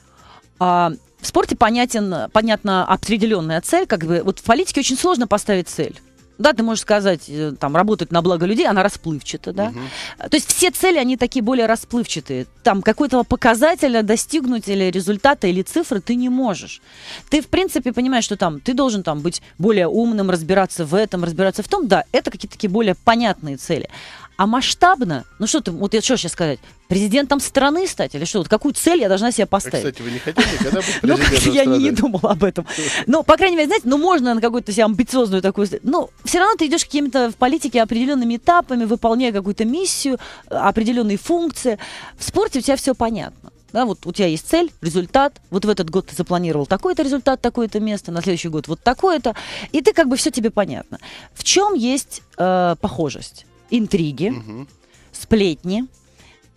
А, в спорте понятен, понятна определенная цель, как бы вот в политике очень сложно поставить цель да, ты можешь сказать, э, там, работать на благо людей, она расплывчата, да. Угу. То есть все цели, они такие более расплывчатые. Там какой-то показателя достигнуть или результата, или цифры ты не можешь. Ты, в принципе, понимаешь, что там ты должен там быть более умным, разбираться в этом, разбираться в том, да, это какие-то такие более понятные цели. А масштабно, ну что ты, вот я что сейчас сказать, президентом страны стать или что? Вот какую цель я должна себе поставить? кстати, вы не хотели никогда быть *laughs* ну, президентом Ну, я не думала об этом. Но, ну, по крайней мере, знаете, ну, можно на какую-то себе амбициозную такую... Ну, все равно ты идешь какими-то в политике определенными этапами, выполняя какую-то миссию, определенные функции. В спорте у тебя все понятно. Да, вот у тебя есть цель, результат. Вот в этот год ты запланировал такой-то результат, такое-то место, на следующий год вот такое-то. И ты как бы все тебе понятно. В чем есть э, похожесть? интриги, угу. сплетни,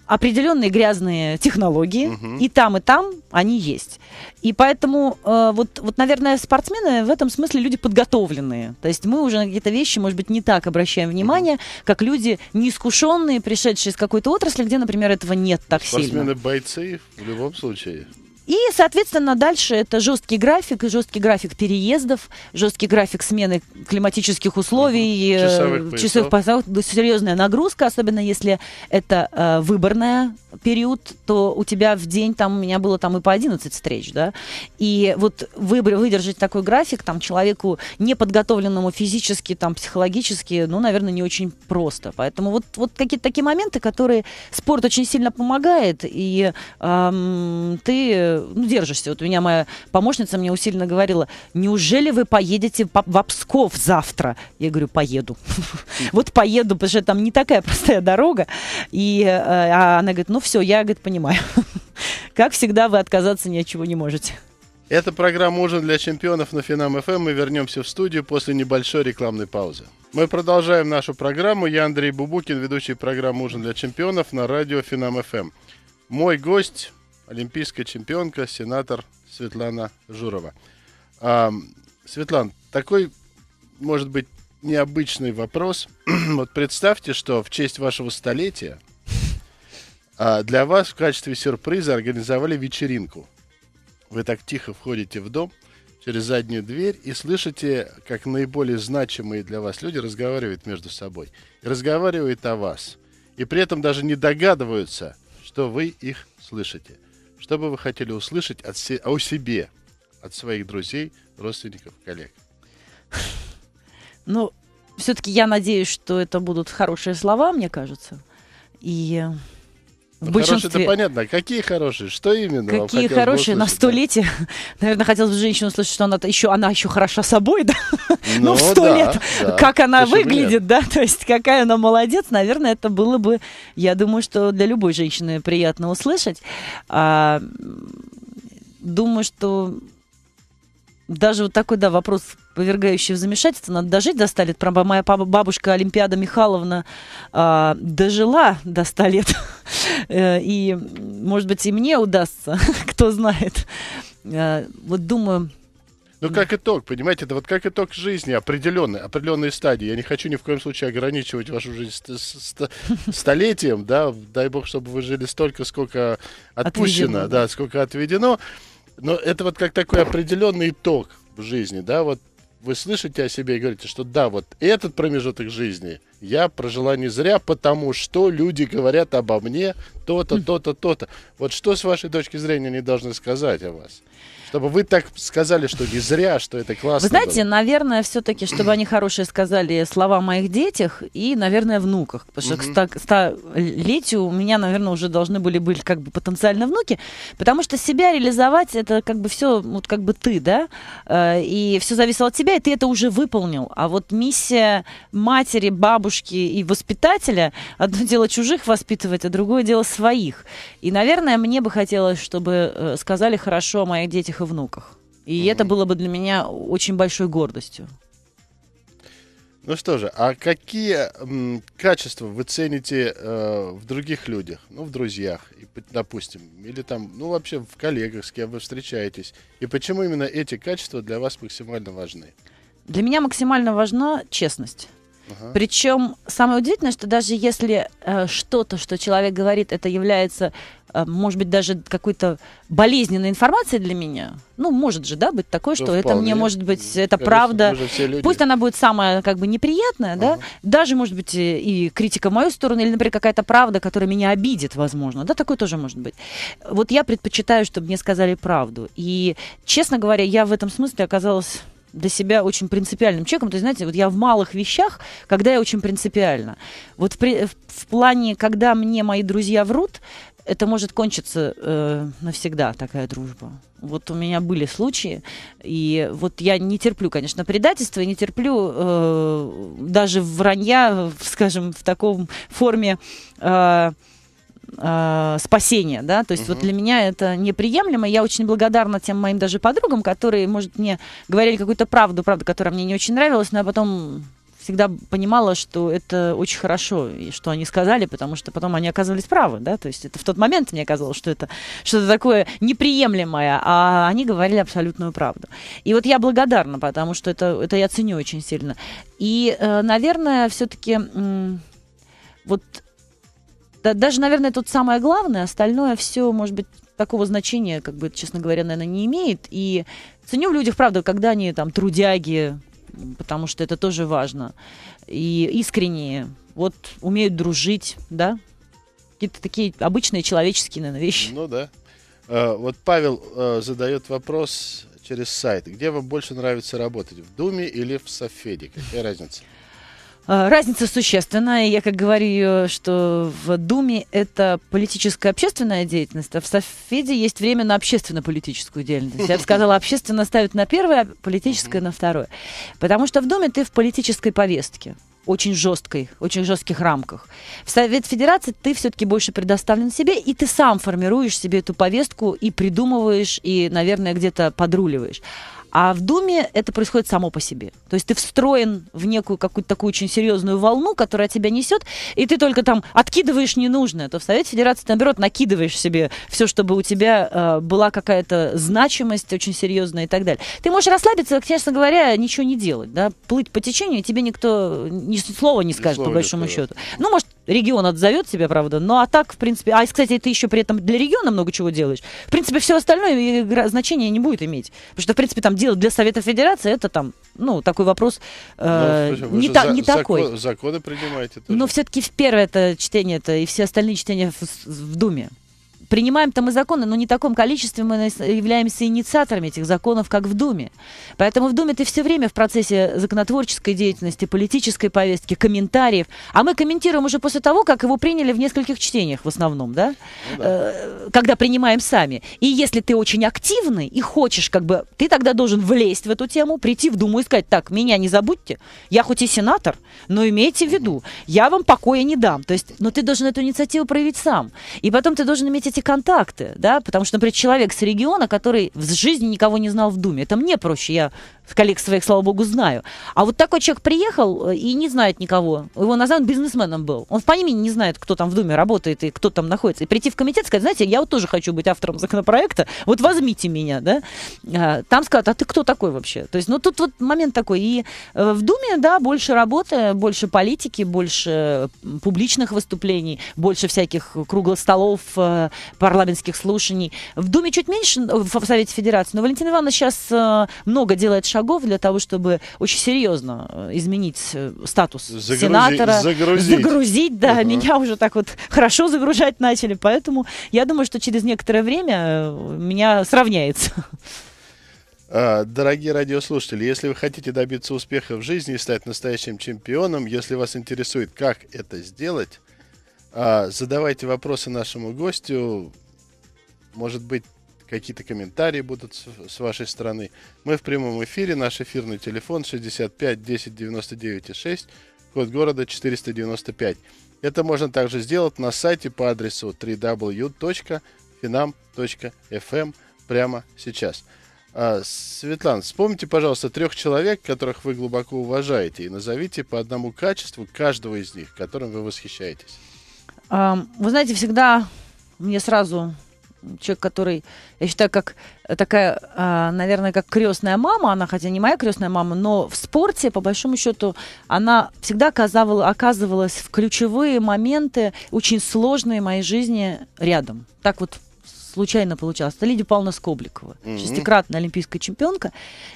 определенные грязные технологии, угу. и там, и там они есть. И поэтому э, вот, вот, наверное, спортсмены в этом смысле люди подготовленные. То есть мы уже на какие-то вещи, может быть, не так обращаем внимание, угу. как люди неискушенные, пришедшие из какой-то отрасли, где, например, этого нет так спортсмены сильно. Спортсмены-бойцы в любом случае. И, соответственно, дальше это жесткий график, жесткий график переездов, жесткий график смены климатических условий, э, часовых поясов. Часовых поясов серьезная нагрузка, особенно если это э, выборная период, то у тебя в день там у меня было там и по 11 встреч, да. И вот выбор, выдержать такой график там человеку неподготовленному физически, там психологически, ну, наверное, не очень просто. Поэтому вот, вот какие-то такие моменты, которые спорт очень сильно помогает, и эм, ты ну, держишься. Вот у меня моя помощница мне усиленно говорила, неужели вы поедете в Псков завтра? Я говорю, поеду. *laughs* Вот поеду, потому что там не такая простая дорога. И э, а она говорит, ну все, я, говорит, понимаю. *laughs* Как всегда, вы отказаться ни от чего не можете. Это программа «Ужин для чемпионов» на Финам ФМ. Эм. Мы вернемся в студию после небольшой рекламной паузы. Мы продолжаем нашу программу. Я Андрей Бубукин, ведущий программы «Ужин для чемпионов» на радио Финам ФМ. Эм». Мой гость олимпийская чемпионка, сенатор Светлана Журова. А, Светлан, такой, может быть, необычный вопрос. *clears throat* вот представьте, что в честь вашего столетия а, для вас в качестве сюрприза организовали вечеринку. Вы так тихо входите в дом через заднюю дверь и слышите, как наиболее значимые для вас люди разговаривают между собой. И разговаривают о вас. И при этом даже не догадываются, что вы их слышите. Что бы вы хотели услышать от се- о себе, от своих друзей, родственников, коллег? Ну, все-таки я надеюсь, что это будут хорошие слова, мне кажется. И в большинстве... Хорошие, это понятно. А какие хорошие? Что именно? Какие хорошие? На сто лете, наверное, хотелось бы женщину услышать, что она еще, она еще хороша собой, *laughs* да? Ну, ну, в сто да, лет. Да. Как она Почему выглядит, нет? да? То есть, какая она молодец. Наверное, это было бы, я думаю, что для любой женщины приятно услышать. А, думаю, что даже вот такой, да, вопрос повергающее в замешательство. Надо дожить до 100 лет. Правда, моя бабушка Олимпиада Михайловна э, дожила до 100 лет. *laughs* Э, и, может быть, и мне удастся, *laughs* кто знает. Э, вот думаю, ну, как итог, понимаете, это вот как итог жизни, определенные, определенные стадии. Я не хочу ни в коем случае ограничивать вашу жизнь ст- ст- *laughs* столетием, да, дай бог, чтобы вы жили столько, сколько отпущено, отведено. да, сколько отведено. Но это вот как такой определенный итог в жизни, да, вот вы слышите о себе и говорите, что да, вот этот промежуток жизни я прожила не зря, потому что люди говорят обо мне то-то, хм. то-то, то-то. Вот что с вашей точки зрения они должны сказать о вас? Чтобы вы так сказали, что не зря, что это классно. Вы знаете, было. наверное, все-таки, чтобы они хорошие сказали слова о моих детях и, наверное, внуках. Потому что угу. к столетию у меня, наверное, уже должны были быть как бы потенциально внуки. Потому что себя реализовать, это как бы все, вот как бы ты, да? Э, и все зависело от тебя, и ты это уже выполнил. А вот миссия матери, бабушки, бабушки и воспитателя. Одно *laughs* дело чужих воспитывать, а другое дело своих. И, наверное, мне бы хотелось, чтобы э, сказали хорошо о моих детях и внуках. И mm-hmm. это было бы для меня очень большой гордостью. Ну что же, а какие м, качества вы цените э, в других людях? Ну, в друзьях, и, допустим, или там, ну, вообще в коллегах, с кем вы встречаетесь? И почему именно эти качества для вас максимально важны? Для меня максимально важна честность. Ага. Причем самое удивительное, что даже если э, что-то, что человек говорит, это является, э, может быть, даже какой-то болезненной информацией для меня, ну, может же, да, быть такое, что да, это мне может быть, это Конечно, правда. Пусть она будет самая как бы неприятная, ага. да, даже, может быть, и, и критика в мою сторону, или, например, какая-то правда, которая меня обидит, возможно, да, такое тоже может быть. Вот я предпочитаю, чтобы мне сказали правду. И, честно говоря, я в этом смысле оказалась для себя очень принципиальным человеком. То есть, знаете, вот я в малых вещах, когда я очень принципиально. Вот в, в плане, когда мне мои друзья врут, это может кончиться э, навсегда такая дружба. Вот у меня были случаи, и вот я не терплю, конечно, предательства, не терплю э, даже вранья, э, скажем, в таком форме. Э, э, спасения, да, то есть угу. вот для меня это неприемлемо, я очень благодарна тем моим даже подругам, которые, может, мне говорили какую-то правду, правда, которая мне не очень нравилась, но я потом всегда понимала, что это очень хорошо, и что они сказали, потому что потом они оказывались правы, да, то есть это в тот момент мне казалось, что это что-то такое неприемлемое, а они говорили абсолютную правду. И вот я благодарна, потому что это, это я ценю очень сильно. И, э, наверное, все-таки вот да, даже, наверное, тут самое главное, остальное все, может быть, такого значения, как бы, честно говоря, наверное, не имеет. И ценю в людях, правда, когда они там трудяги, потому что это тоже важно. И искренние, вот умеют дружить, да? Какие-то такие обычные человеческие, наверное, вещи. Ну да. Э, вот Павел э, задает вопрос через сайт. Где вам больше нравится работать, в Думе или в Софеде? Какая разница? А, разница существенная. Я как говорю, что в Думе это политическая общественная деятельность, а в Софеде есть время на общественно-политическую деятельность. Я бы сказала, общественно ставят на первое, а политическое на второе. Потому что в Думе ты в политической повестке очень жесткой, очень жестких рамках. В Совет Федерации ты все-таки больше предоставлен себе, и ты сам формируешь себе эту повестку и придумываешь, и, наверное, где-то подруливаешь. А в Думе это происходит само по себе. То есть ты встроен в некую какую-то такую очень серьезную волну, которая тебя несет, и ты только там откидываешь ненужное. То в Совете Федерации ты, наоборот, накидываешь себе все, чтобы у тебя э, была какая-то значимость очень серьезная и так далее. Ты можешь расслабиться, честно говоря, ничего не делать, да, плыть по течению, и тебе никто ни слова не скажет, ни слова по большому счету. Ну, может, регион отзовет себя, правда. Ну, а так, в принципе... А, кстати, ты еще при этом для региона много чего делаешь. В принципе, все остальное э, значение не будет иметь. Потому что, в принципе, там дело для Совета Федерации, это там, ну, такой вопрос э, ну, не, та, за, не закон, такой. Законы принимаете тоже. Но все-таки в первое это чтение это и все остальные чтения в, в Думе. Принимаем-то мы законы, но не в таком количестве мы являемся инициаторами этих законов, как в Думе. Поэтому в Думе ты все время в процессе законотворческой деятельности, политической повестки, комментариев. А мы комментируем уже после того, как его приняли в нескольких чтениях в основном, да? Ну, да. Э, когда принимаем сами. И если ты очень активный и хочешь, как бы, ты тогда должен влезть в эту тему, прийти в Думу и сказать, так, меня не забудьте, я хоть и сенатор, но имейте в виду, я вам покоя не дам. То есть, но ты должен эту инициативу проявить сам. И потом ты должен иметь эти контакты, да, потому что, например, человек с региона, который в жизни никого не знал в Думе, это мне проще, я коллег своих, слава богу, знаю. А вот такой человек приехал э, и не знает никого. Его назван бизнесменом был. Он в понимании не знает, кто там в Думе работает и кто там находится. И прийти в комитет и сказать, знаете, я вот тоже хочу быть автором законопроекта, вот возьмите меня, да. А, там скажут, а ты кто такой вообще? То есть, ну, тут вот момент такой. И э, в Думе, да, больше работы, больше политики, больше публичных выступлений, больше всяких круглых столов, э, парламентских слушаний. В Думе чуть меньше, в Совете Федерации, но Валентина Ивановна сейчас много делает шагов для того, чтобы очень серьезно э, изменить э, статус Загрузи, сенатора. Загрузить. Загрузить, да. Uh-huh. Меня уже так вот хорошо загружать начали. Поэтому я думаю, что через некоторое время э, меня сравняется. А, дорогие радиослушатели, если вы хотите добиться успеха в жизни и стать настоящим чемпионом, если вас интересует, как это сделать, а, задавайте вопросы нашему гостю. Может быть, какие-то комментарии будут с вашей стороны. Мы в прямом эфире. Наш эфирный телефон 65 10 99 6, код города 495. Это можно также сделать на сайте по адресу www.finam.fm эм прямо сейчас. А, Светлан, вспомните, пожалуйста, трех человек, которых вы глубоко уважаете, и назовите по одному качеству каждого из них, которым вы восхищаетесь. Вы знаете, всегда мне сразу человек, который, я считаю, как такая, а, наверное, как крестная мама, она, хотя не моя крестная мама, но в спорте, по большому счету, она всегда оказывала, оказывалась в ключевые моменты очень сложные моей жизни рядом. Так вот случайно получалось. Это Лидия Павловна Скобликова, mm-hmm. шестикратная олимпийская чемпионка.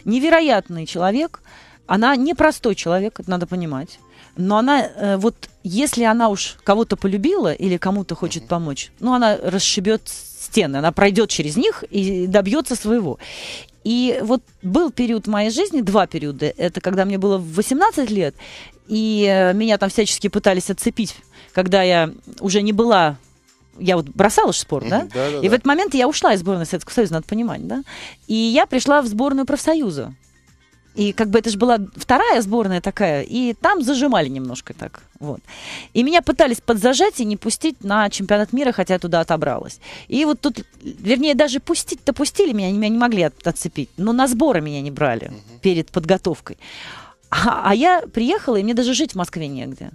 Невероятный человек. Она не простой человек, это надо понимать. Но она, э, вот если она уж кого-то полюбила или кому-то хочет помочь, ну, она расшибет стены, она пройдет через них и добьется своего. И вот был период в моей жизни, два периода. Это когда мне было 18 лет, и э, меня там всячески пытались отцепить, когда я уже не была я вот бросала спорт, да? да, да и да. в этот момент я ушла из сборной Советского Союза, надо понимать, да? И я пришла в сборную профсоюза. И как бы это же была вторая сборная такая, и там зажимали немножко так. Вот. И меня пытались подзажать и не пустить на чемпионат мира, хотя я туда отобралась. И вот тут, вернее, даже пустить-то пустили меня, меня не могли от, отцепить, но на сборы меня не брали угу. перед подготовкой. А, а я приехала, и мне даже жить в Москве негде.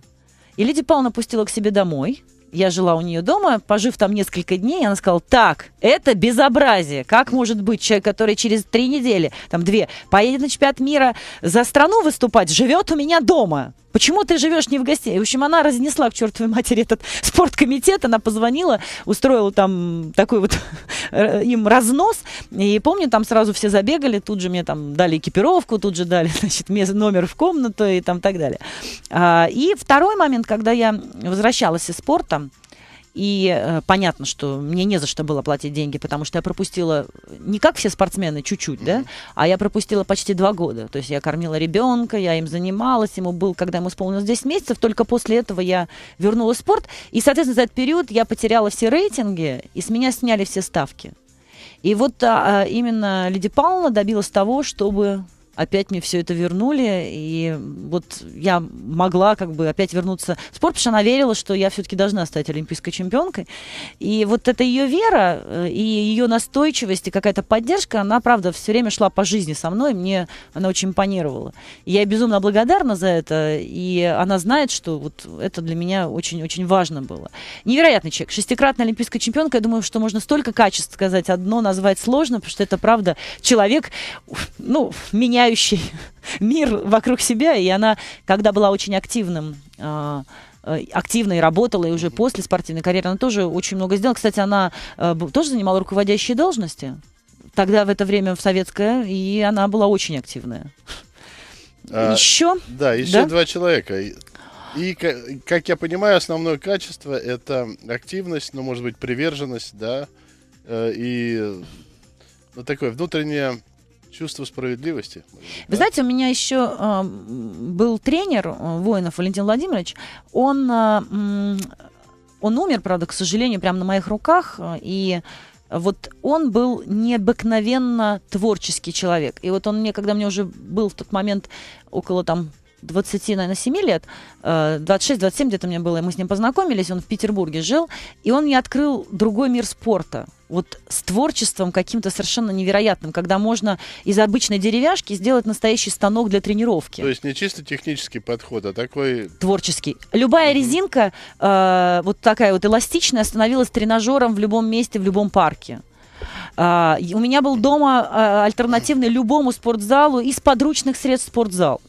И Лидия Павловна пустила к себе домой, я жила у нее дома, пожив там несколько дней, она сказала, так, это безобразие. Как может быть человек, который через три недели, там две, поедет на чемпионат мира за страну выступать, живет у меня дома? Почему ты живешь не в гостях? В общем, она разнесла к чертовой матери этот *laughs* спорткомитет. Она позвонила, устроила там такой вот *laughs* им разнос. И помню, там сразу все забегали. Тут же мне там дали экипировку, тут же дали *laughs* значит, номер в комнату и там так далее. А, и второй момент, когда я возвращалась из спорта, и э, понятно, что мне не за что было платить деньги, потому что я пропустила э, не как все спортсмены чуть-чуть, mm-hmm. да, а я пропустила почти два года. То есть я кормила ребенка, я им занималась, ему был, когда ему исполнилось 10 месяцев, только после этого я вернула спорт. И, соответственно, за этот период я потеряла все рейтинги, и с меня сняли все ставки. И вот а, а именно Леди Паула добилась того, чтобы опять мне все это вернули, и вот я могла как бы опять вернуться в спорт, потому что она верила, что я все-таки должна стать олимпийской чемпионкой. И вот эта ее вера э, и ее настойчивость и какая-то поддержка, она, правда, все время шла по жизни со мной, мне она очень импонировала. И я безумно благодарна за это, и она знает, что вот это для меня очень-очень важно было. Невероятный человек, шестикратная олимпийская чемпионка, я думаю, что можно столько качеств сказать, одно назвать сложно, потому что это, правда, человек, ну, меня меняющий *laughs* мир вокруг себя. И она, когда была очень активным а, э, активно и работала, и уже после спортивной карьеры она тоже очень много сделала. Кстати, она э, тоже занимала руководящие должности тогда в это время в советское, и она была очень активная. А, еще? Да, еще да? два человека. И, как я понимаю, основное качество это активность, ну, может быть, приверженность, да, э, и ну, такое внутреннее чувство справедливости. Вы да? знаете, у меня еще э, был тренер э, воинов Валентин Владимирович. Он, э, он умер, правда, к сожалению, прямо на моих руках. И вот он был необыкновенно творческий человек. И вот он мне, когда мне уже был в тот момент около там 20, наверное, 7 лет, 26-27 э, где-то мне было, мы с ним познакомились, он в Петербурге жил, и он мне открыл другой мир спорта вот с творчеством каким-то совершенно невероятным, когда можно из обычной деревяшки сделать настоящий станок для тренировки. То есть не чисто технический подход, а такой... Творческий. Любая mm-hmm. резинка, э, вот такая вот эластичная, становилась тренажером в любом месте, в любом парке. Uh, у меня был дома uh, альтернативный любому спортзалу из подручных средств спортзал.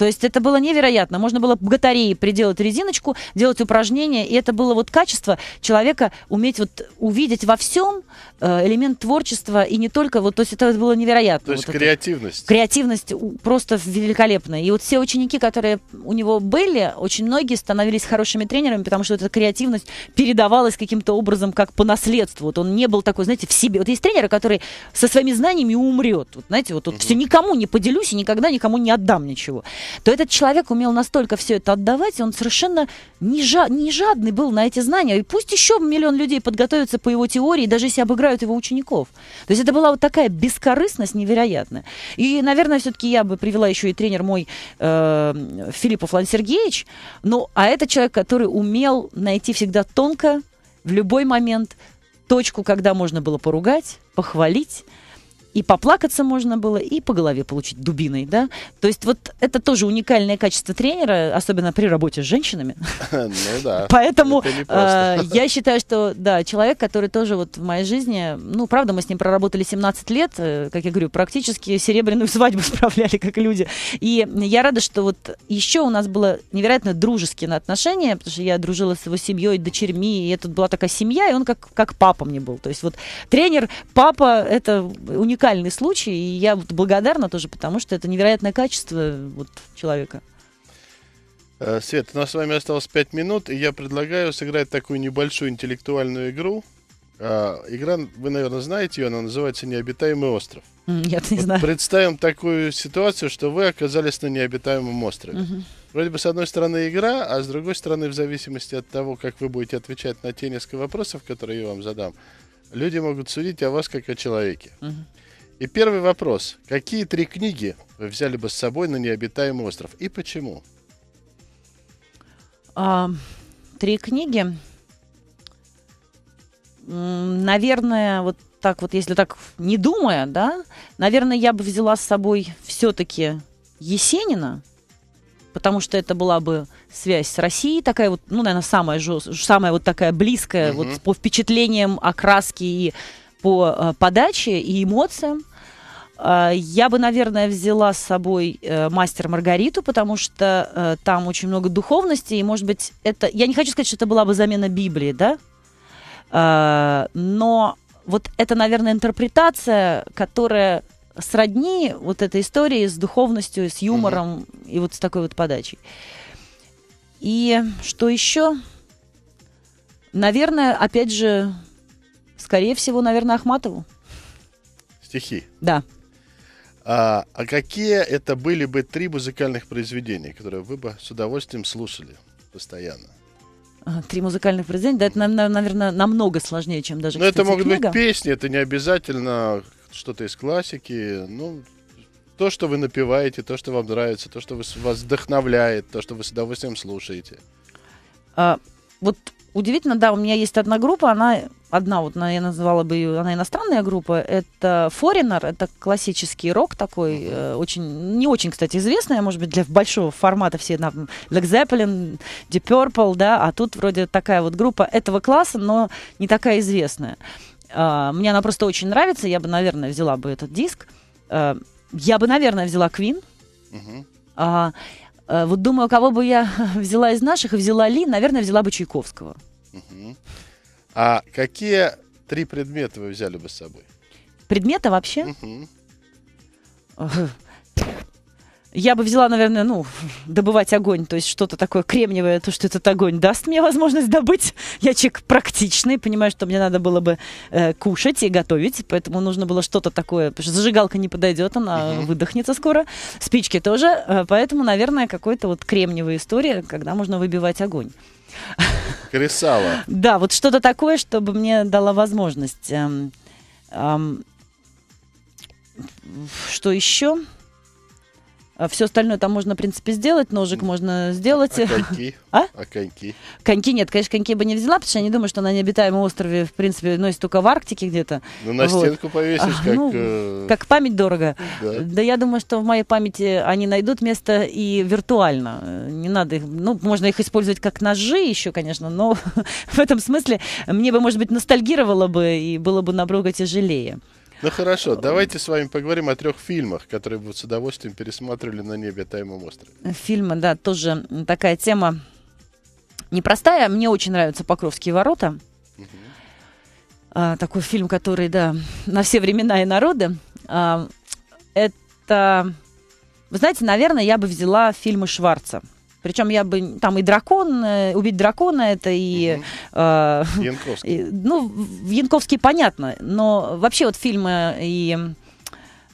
То есть это было невероятно. Можно было батареи приделать резиночку, делать упражнения. И это было вот качество человека уметь вот увидеть во всем э, элемент творчества и не только. Вот, то есть это было невероятно. То есть вот креативность. Это. Креативность просто великолепная. И вот все ученики, которые у него были, очень многие становились хорошими тренерами, потому что эта креативность передавалась каким-то образом как по наследству. Вот он не был такой, знаете, в себе. Вот есть тренеры, которые со своими знаниями умрет. Вот, знаете, вот, вот угу. все никому не поделюсь и никогда никому не отдам ничего то этот человек умел настолько все это отдавать, он совершенно не, жа не жадный был на эти знания. И пусть еще миллион людей подготовятся по его теории, даже если обыграют его учеников. То есть это была вот такая бескорыстность невероятная. И, наверное, все-таки я бы привела еще и тренер мой э, Филиппов Владимир Сергеевич. Ну, а это человек, который умел найти всегда тонко в любой момент точку, когда можно было поругать, похвалить, и поплакаться можно было, и по голове получить дубиной, да? То есть вот это тоже уникальное качество тренера, особенно при работе с женщинами. *laughs* Ну да. Поэтому э, я считаю, что, да, человек, который тоже вот в моей жизни, ну, правда, мы с ним проработали 17 лет, э, как я говорю, практически серебряную свадьбу *laughs* справляли как люди. И я рада, что вот еще у нас было невероятно дружеские отношения, потому что я дружила с его семьей, дочерьми, и это была такая семья, и он как, как папа мне был. То есть вот тренер, папа, это уникально уникальный случай, и я вот благодарна тоже, потому что это невероятное качество вот, человека. Э, Свет, у нас с вами осталось 5 минут, и я предлагаю сыграть такую небольшую интеллектуальную игру. А, игра, вы, наверное, знаете ее, она называется «Необитаемый остров». Нет, не вот знаю. Представим такую ситуацию, что вы оказались на необитаемом острове. Угу. Вроде бы, с одной стороны, игра, а с другой стороны, в зависимости от того, как вы будете отвечать на те несколько вопросов, которые я вам задам, люди могут судить о вас как о человеке. Угу. И первый вопрос. Какие три книги вы взяли бы с собой на необитаемый остров и почему? А, три книги. Наверное, вот так вот, если так не думая, да, наверное, я бы взяла с собой все-таки Есенина, потому что это была бы связь с Россией, такая вот, ну, наверное, самая, жест... самая вот такая близкая, угу. вот по впечатлениям окраски и по э, подаче и эмоциям. А, я бы, наверное, взяла с собой э, мастер Маргариту, потому что э, там очень много духовности, и, может быть, это... Я не хочу сказать, что это была бы замена Библии, да? А, но вот это, наверное, интерпретация, которая сродни вот этой истории с духовностью, с юмором mm-hmm. и вот с такой вот подачей. И что еще? Наверное, опять же, скорее всего, наверное, Ахматову. Стихи. Да. А, а какие это были бы три музыкальных произведения, которые вы бы с удовольствием слушали постоянно? А, три музыкальных произведения, да, это, наверное, намного сложнее, чем даже. Ну, это могут книга. быть песни, это не обязательно что-то из классики, ну, то, что вы напеваете, то, что вам нравится, то, что вас вдохновляет, то, что вы с удовольствием слушаете. А, вот Удивительно, да, у меня есть одна группа, она одна, вот я назвала бы ее, она иностранная группа, это Foreigner, это классический рок такой, э, очень, не очень, кстати, известная, может быть, для большого формата все, там, Black Zeppelin, Deep Purple, да, а тут вроде такая вот группа этого класса, но не такая известная. А, мне она просто очень нравится, я бы, наверное, взяла бы этот диск, э, я бы, наверное, взяла Queen, uh-huh. Э, вот думаю, кого бы я *laughs* взяла из наших и взяла ли, наверное, взяла бы Чайковского. Угу. А какие три предмета вы взяли бы с собой? Предмета вообще? Угу. *laughs* Я бы взяла, наверное, ну, *laughs* добывать огонь, то есть что-то такое кремниевое, то, что этот огонь даст мне возможность добыть. Я человек практичный, понимаю, что мне надо было бы э, кушать и готовить, поэтому нужно было что-то такое, потому что зажигалка не подойдет, она mm-hmm. выдохнется скоро, спички тоже, э, поэтому, наверное, какой-то вот кремниевая история, когда можно выбивать огонь. *laughs* Кресало. Да, вот что-то такое, чтобы мне дала возможность. Эм, эм, что еще? А Все остальное там можно, в принципе, сделать, ножик можно сделать. А коньки? *laughs* А? а коньки? Коньки нет, конечно, коньки бы не взяла, потому что я не думаю, что на необитаемом острове, в принципе, носит только в Арктике где-то. Ну, на вот. стенку повесишь, а, как... Ну, э... как память дорого. Да. да я думаю, что в моей памяти они найдут место и виртуально. Не надо их... Ну, можно их использовать как ножи еще, конечно, но *laughs* в этом смысле мне бы, может быть, ностальгировало бы и было бы намного тяжелее. Ну хорошо, давайте с вами поговорим о трех фильмах, которые вы с удовольствием пересматривали на небе Таймом острове. Фильмы, да, тоже такая тема непростая. Мне очень нравятся «Покровские ворота». Угу. такой фильм, который, да, на все времена и народы. А, это, вы знаете, наверное, я бы взяла фильмы Шварца. Причем я бы там и дракон, э, убить дракона это и... Угу. Э, Янковский. *laughs* И, ну, Янковский понятно, но вообще вот фильмы и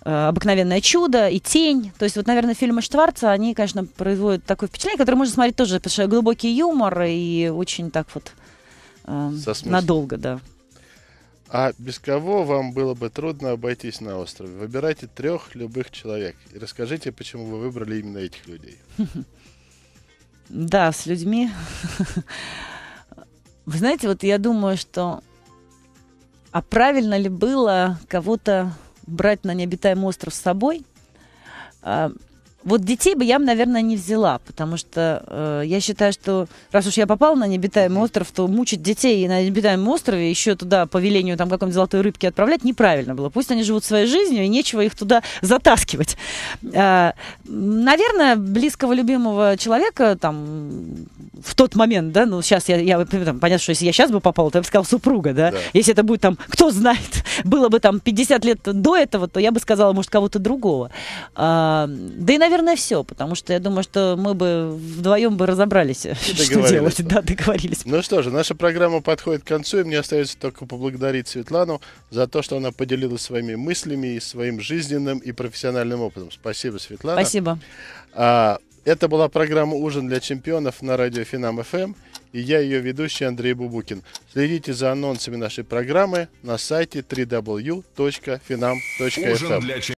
э, «Обыкновенное чудо» и «Тень». То есть вот, наверное, фильмы Штварца, они, конечно, производят такое впечатление, которое можно смотреть тоже, потому что глубокий юмор и очень так вот э, надолго, да. А без кого вам было бы трудно обойтись на острове? Выбирайте трех любых человек и расскажите, почему вы выбрали именно этих людей. *laughs* Да, с людьми. Вы знаете, вот я думаю, что а правильно ли было кого-то брать на необитаемый остров с собой? А, вот детей бы я, наверное, не взяла, потому что э, я считаю, что раз уж я попала на необитаемый остров, то мучить детей на необитаемом острове еще туда по велению там какой-нибудь золотой рыбки отправлять неправильно было. Пусть они живут своей жизнью, и нечего их туда затаскивать. Э, наверное, близкого любимого человека там в тот момент, да, ну сейчас я, я ну, там, понятно, что если я сейчас бы попала, то я бы сказала супруга, да? да, если это будет там, кто знает, было бы там 50 лет до этого, то я бы сказала, может, кого-то другого. Э, да и, наверное, наверное, все, потому что я думаю, что мы бы вдвоем бы разобрались, *laughs* что делать. Да, договорились. Ну что же, наша программа подходит к концу, и мне остается только поблагодарить Светлану за то, что она поделилась своими мыслями и своим жизненным и профессиональным опытом. Спасибо, Светлана. Спасибо. А, это была программа «Ужин для чемпионов» на радио Финам ФМ. И я ее ведущий Андрей Бубукин. Следите за анонсами нашей программы на сайте www.finam.fm.